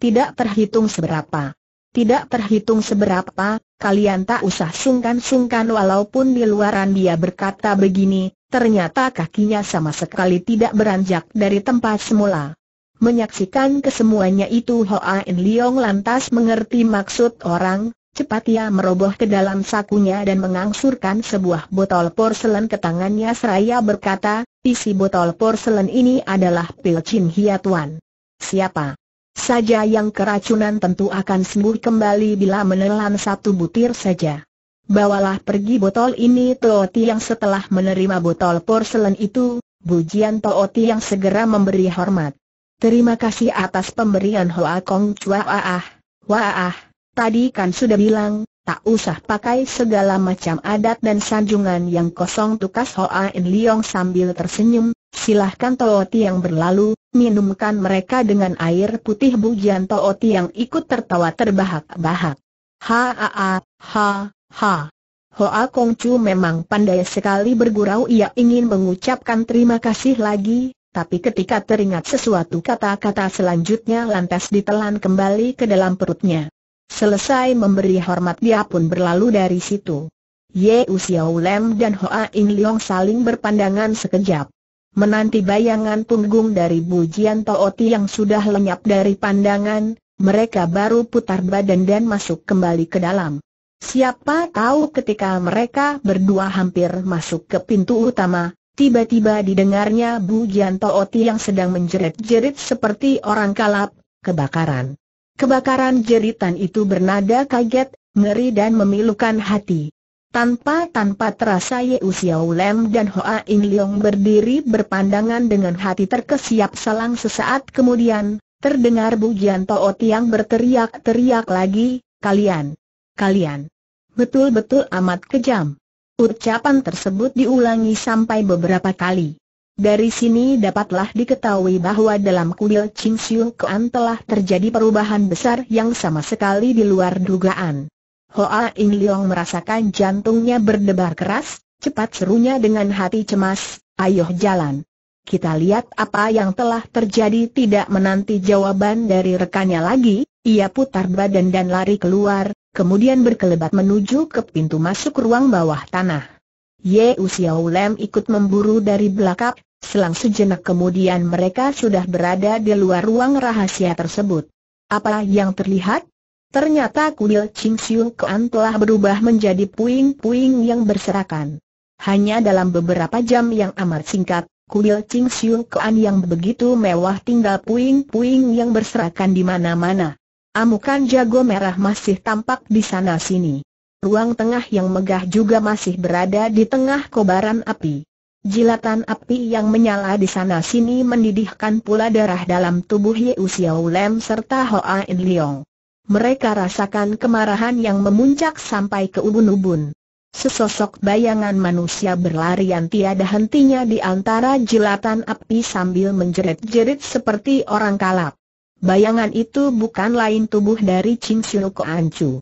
Tidak terhitung seberapa. Tidak terhitung seberapa, kalian tak usah sungkan-sungkan walaupun di luaran dia berkata begini, ternyata kakinya sama sekali tidak beranjak dari tempat semula. Menyaksikan kesemuanya itu Hoa In Leong lantas mengerti maksud orang, cepat ia meroboh ke dalam sakunya dan mengangsurkan sebuah botol porselen ke tangannya seraya berkata, isi botol porselen ini adalah pil Chin Hiatuan. Siapa saja yang keracunan tentu akan sembuh kembali bila menelan satu butir saja. Bawalah pergi botol ini Tooti yang setelah menerima botol porselen itu, bujian Tooti yang segera memberi hormat. Terima kasih atas pemberian Hoa Kong Chua ah, wah tadi kan sudah bilang, tak usah pakai segala macam adat dan sanjungan yang kosong tukas Hoa In Liong sambil tersenyum, silahkan Tooti yang berlalu, minumkan mereka dengan air putih bujian Tooti yang ikut tertawa terbahak-bahak. Ha ha ha, ha, ha. Hoa Kong Chu memang pandai sekali bergurau ia ingin mengucapkan terima kasih lagi, tapi ketika teringat sesuatu kata-kata selanjutnya lantas ditelan kembali ke dalam perutnya. Selesai memberi hormat dia pun berlalu dari situ. Ye Usiao Lem dan Hoa In Leong saling berpandangan sekejap menanti bayangan punggung dari Bu Jian Tooti yang sudah lenyap dari pandangan, mereka baru putar badan dan masuk kembali ke dalam. Siapa tahu ketika mereka berdua hampir masuk ke pintu utama, tiba-tiba didengarnya Bu Jian Tooti yang sedang menjerit-jerit seperti orang kalap, kebakaran. Kebakaran jeritan itu bernada kaget, ngeri dan memilukan hati. Tanpa-tanpa terasa Ye Xiao Lem dan Hoa In Leong berdiri berpandangan dengan hati terkesiap selang sesaat kemudian, terdengar Gian Toot yang berteriak-teriak lagi, kalian, kalian, betul-betul amat kejam. Ucapan tersebut diulangi sampai beberapa kali. Dari sini dapatlah diketahui bahwa dalam kuil Ching Siu Kuan telah terjadi perubahan besar yang sama sekali di luar dugaan. Hoa In Leong merasakan jantungnya berdebar keras, cepat serunya dengan hati cemas, ayo jalan. Kita lihat apa yang telah terjadi tidak menanti jawaban dari rekannya lagi, ia putar badan dan lari keluar, kemudian berkelebat menuju ke pintu masuk ruang bawah tanah. Ye Usiao Lem ikut memburu dari belakang, selang sejenak kemudian mereka sudah berada di luar ruang rahasia tersebut. Apa yang terlihat? Ternyata kuil Ching Siu Kuan telah berubah menjadi puing-puing yang berserakan. Hanya dalam beberapa jam yang amat singkat, kuil Ching Siu Kuan yang begitu mewah tinggal puing-puing yang berserakan di mana-mana. Amukan jago merah masih tampak di sana-sini. Ruang tengah yang megah juga masih berada di tengah kobaran api. Jilatan api yang menyala di sana-sini mendidihkan pula darah dalam tubuh Ye Xiao serta Hoa In Leong mereka rasakan kemarahan yang memuncak sampai ke ubun-ubun. Sesosok bayangan manusia berlarian tiada hentinya di antara jelatan api sambil menjerit-jerit seperti orang kalap. Bayangan itu bukan lain tubuh dari Ching Siu Ko Ancu.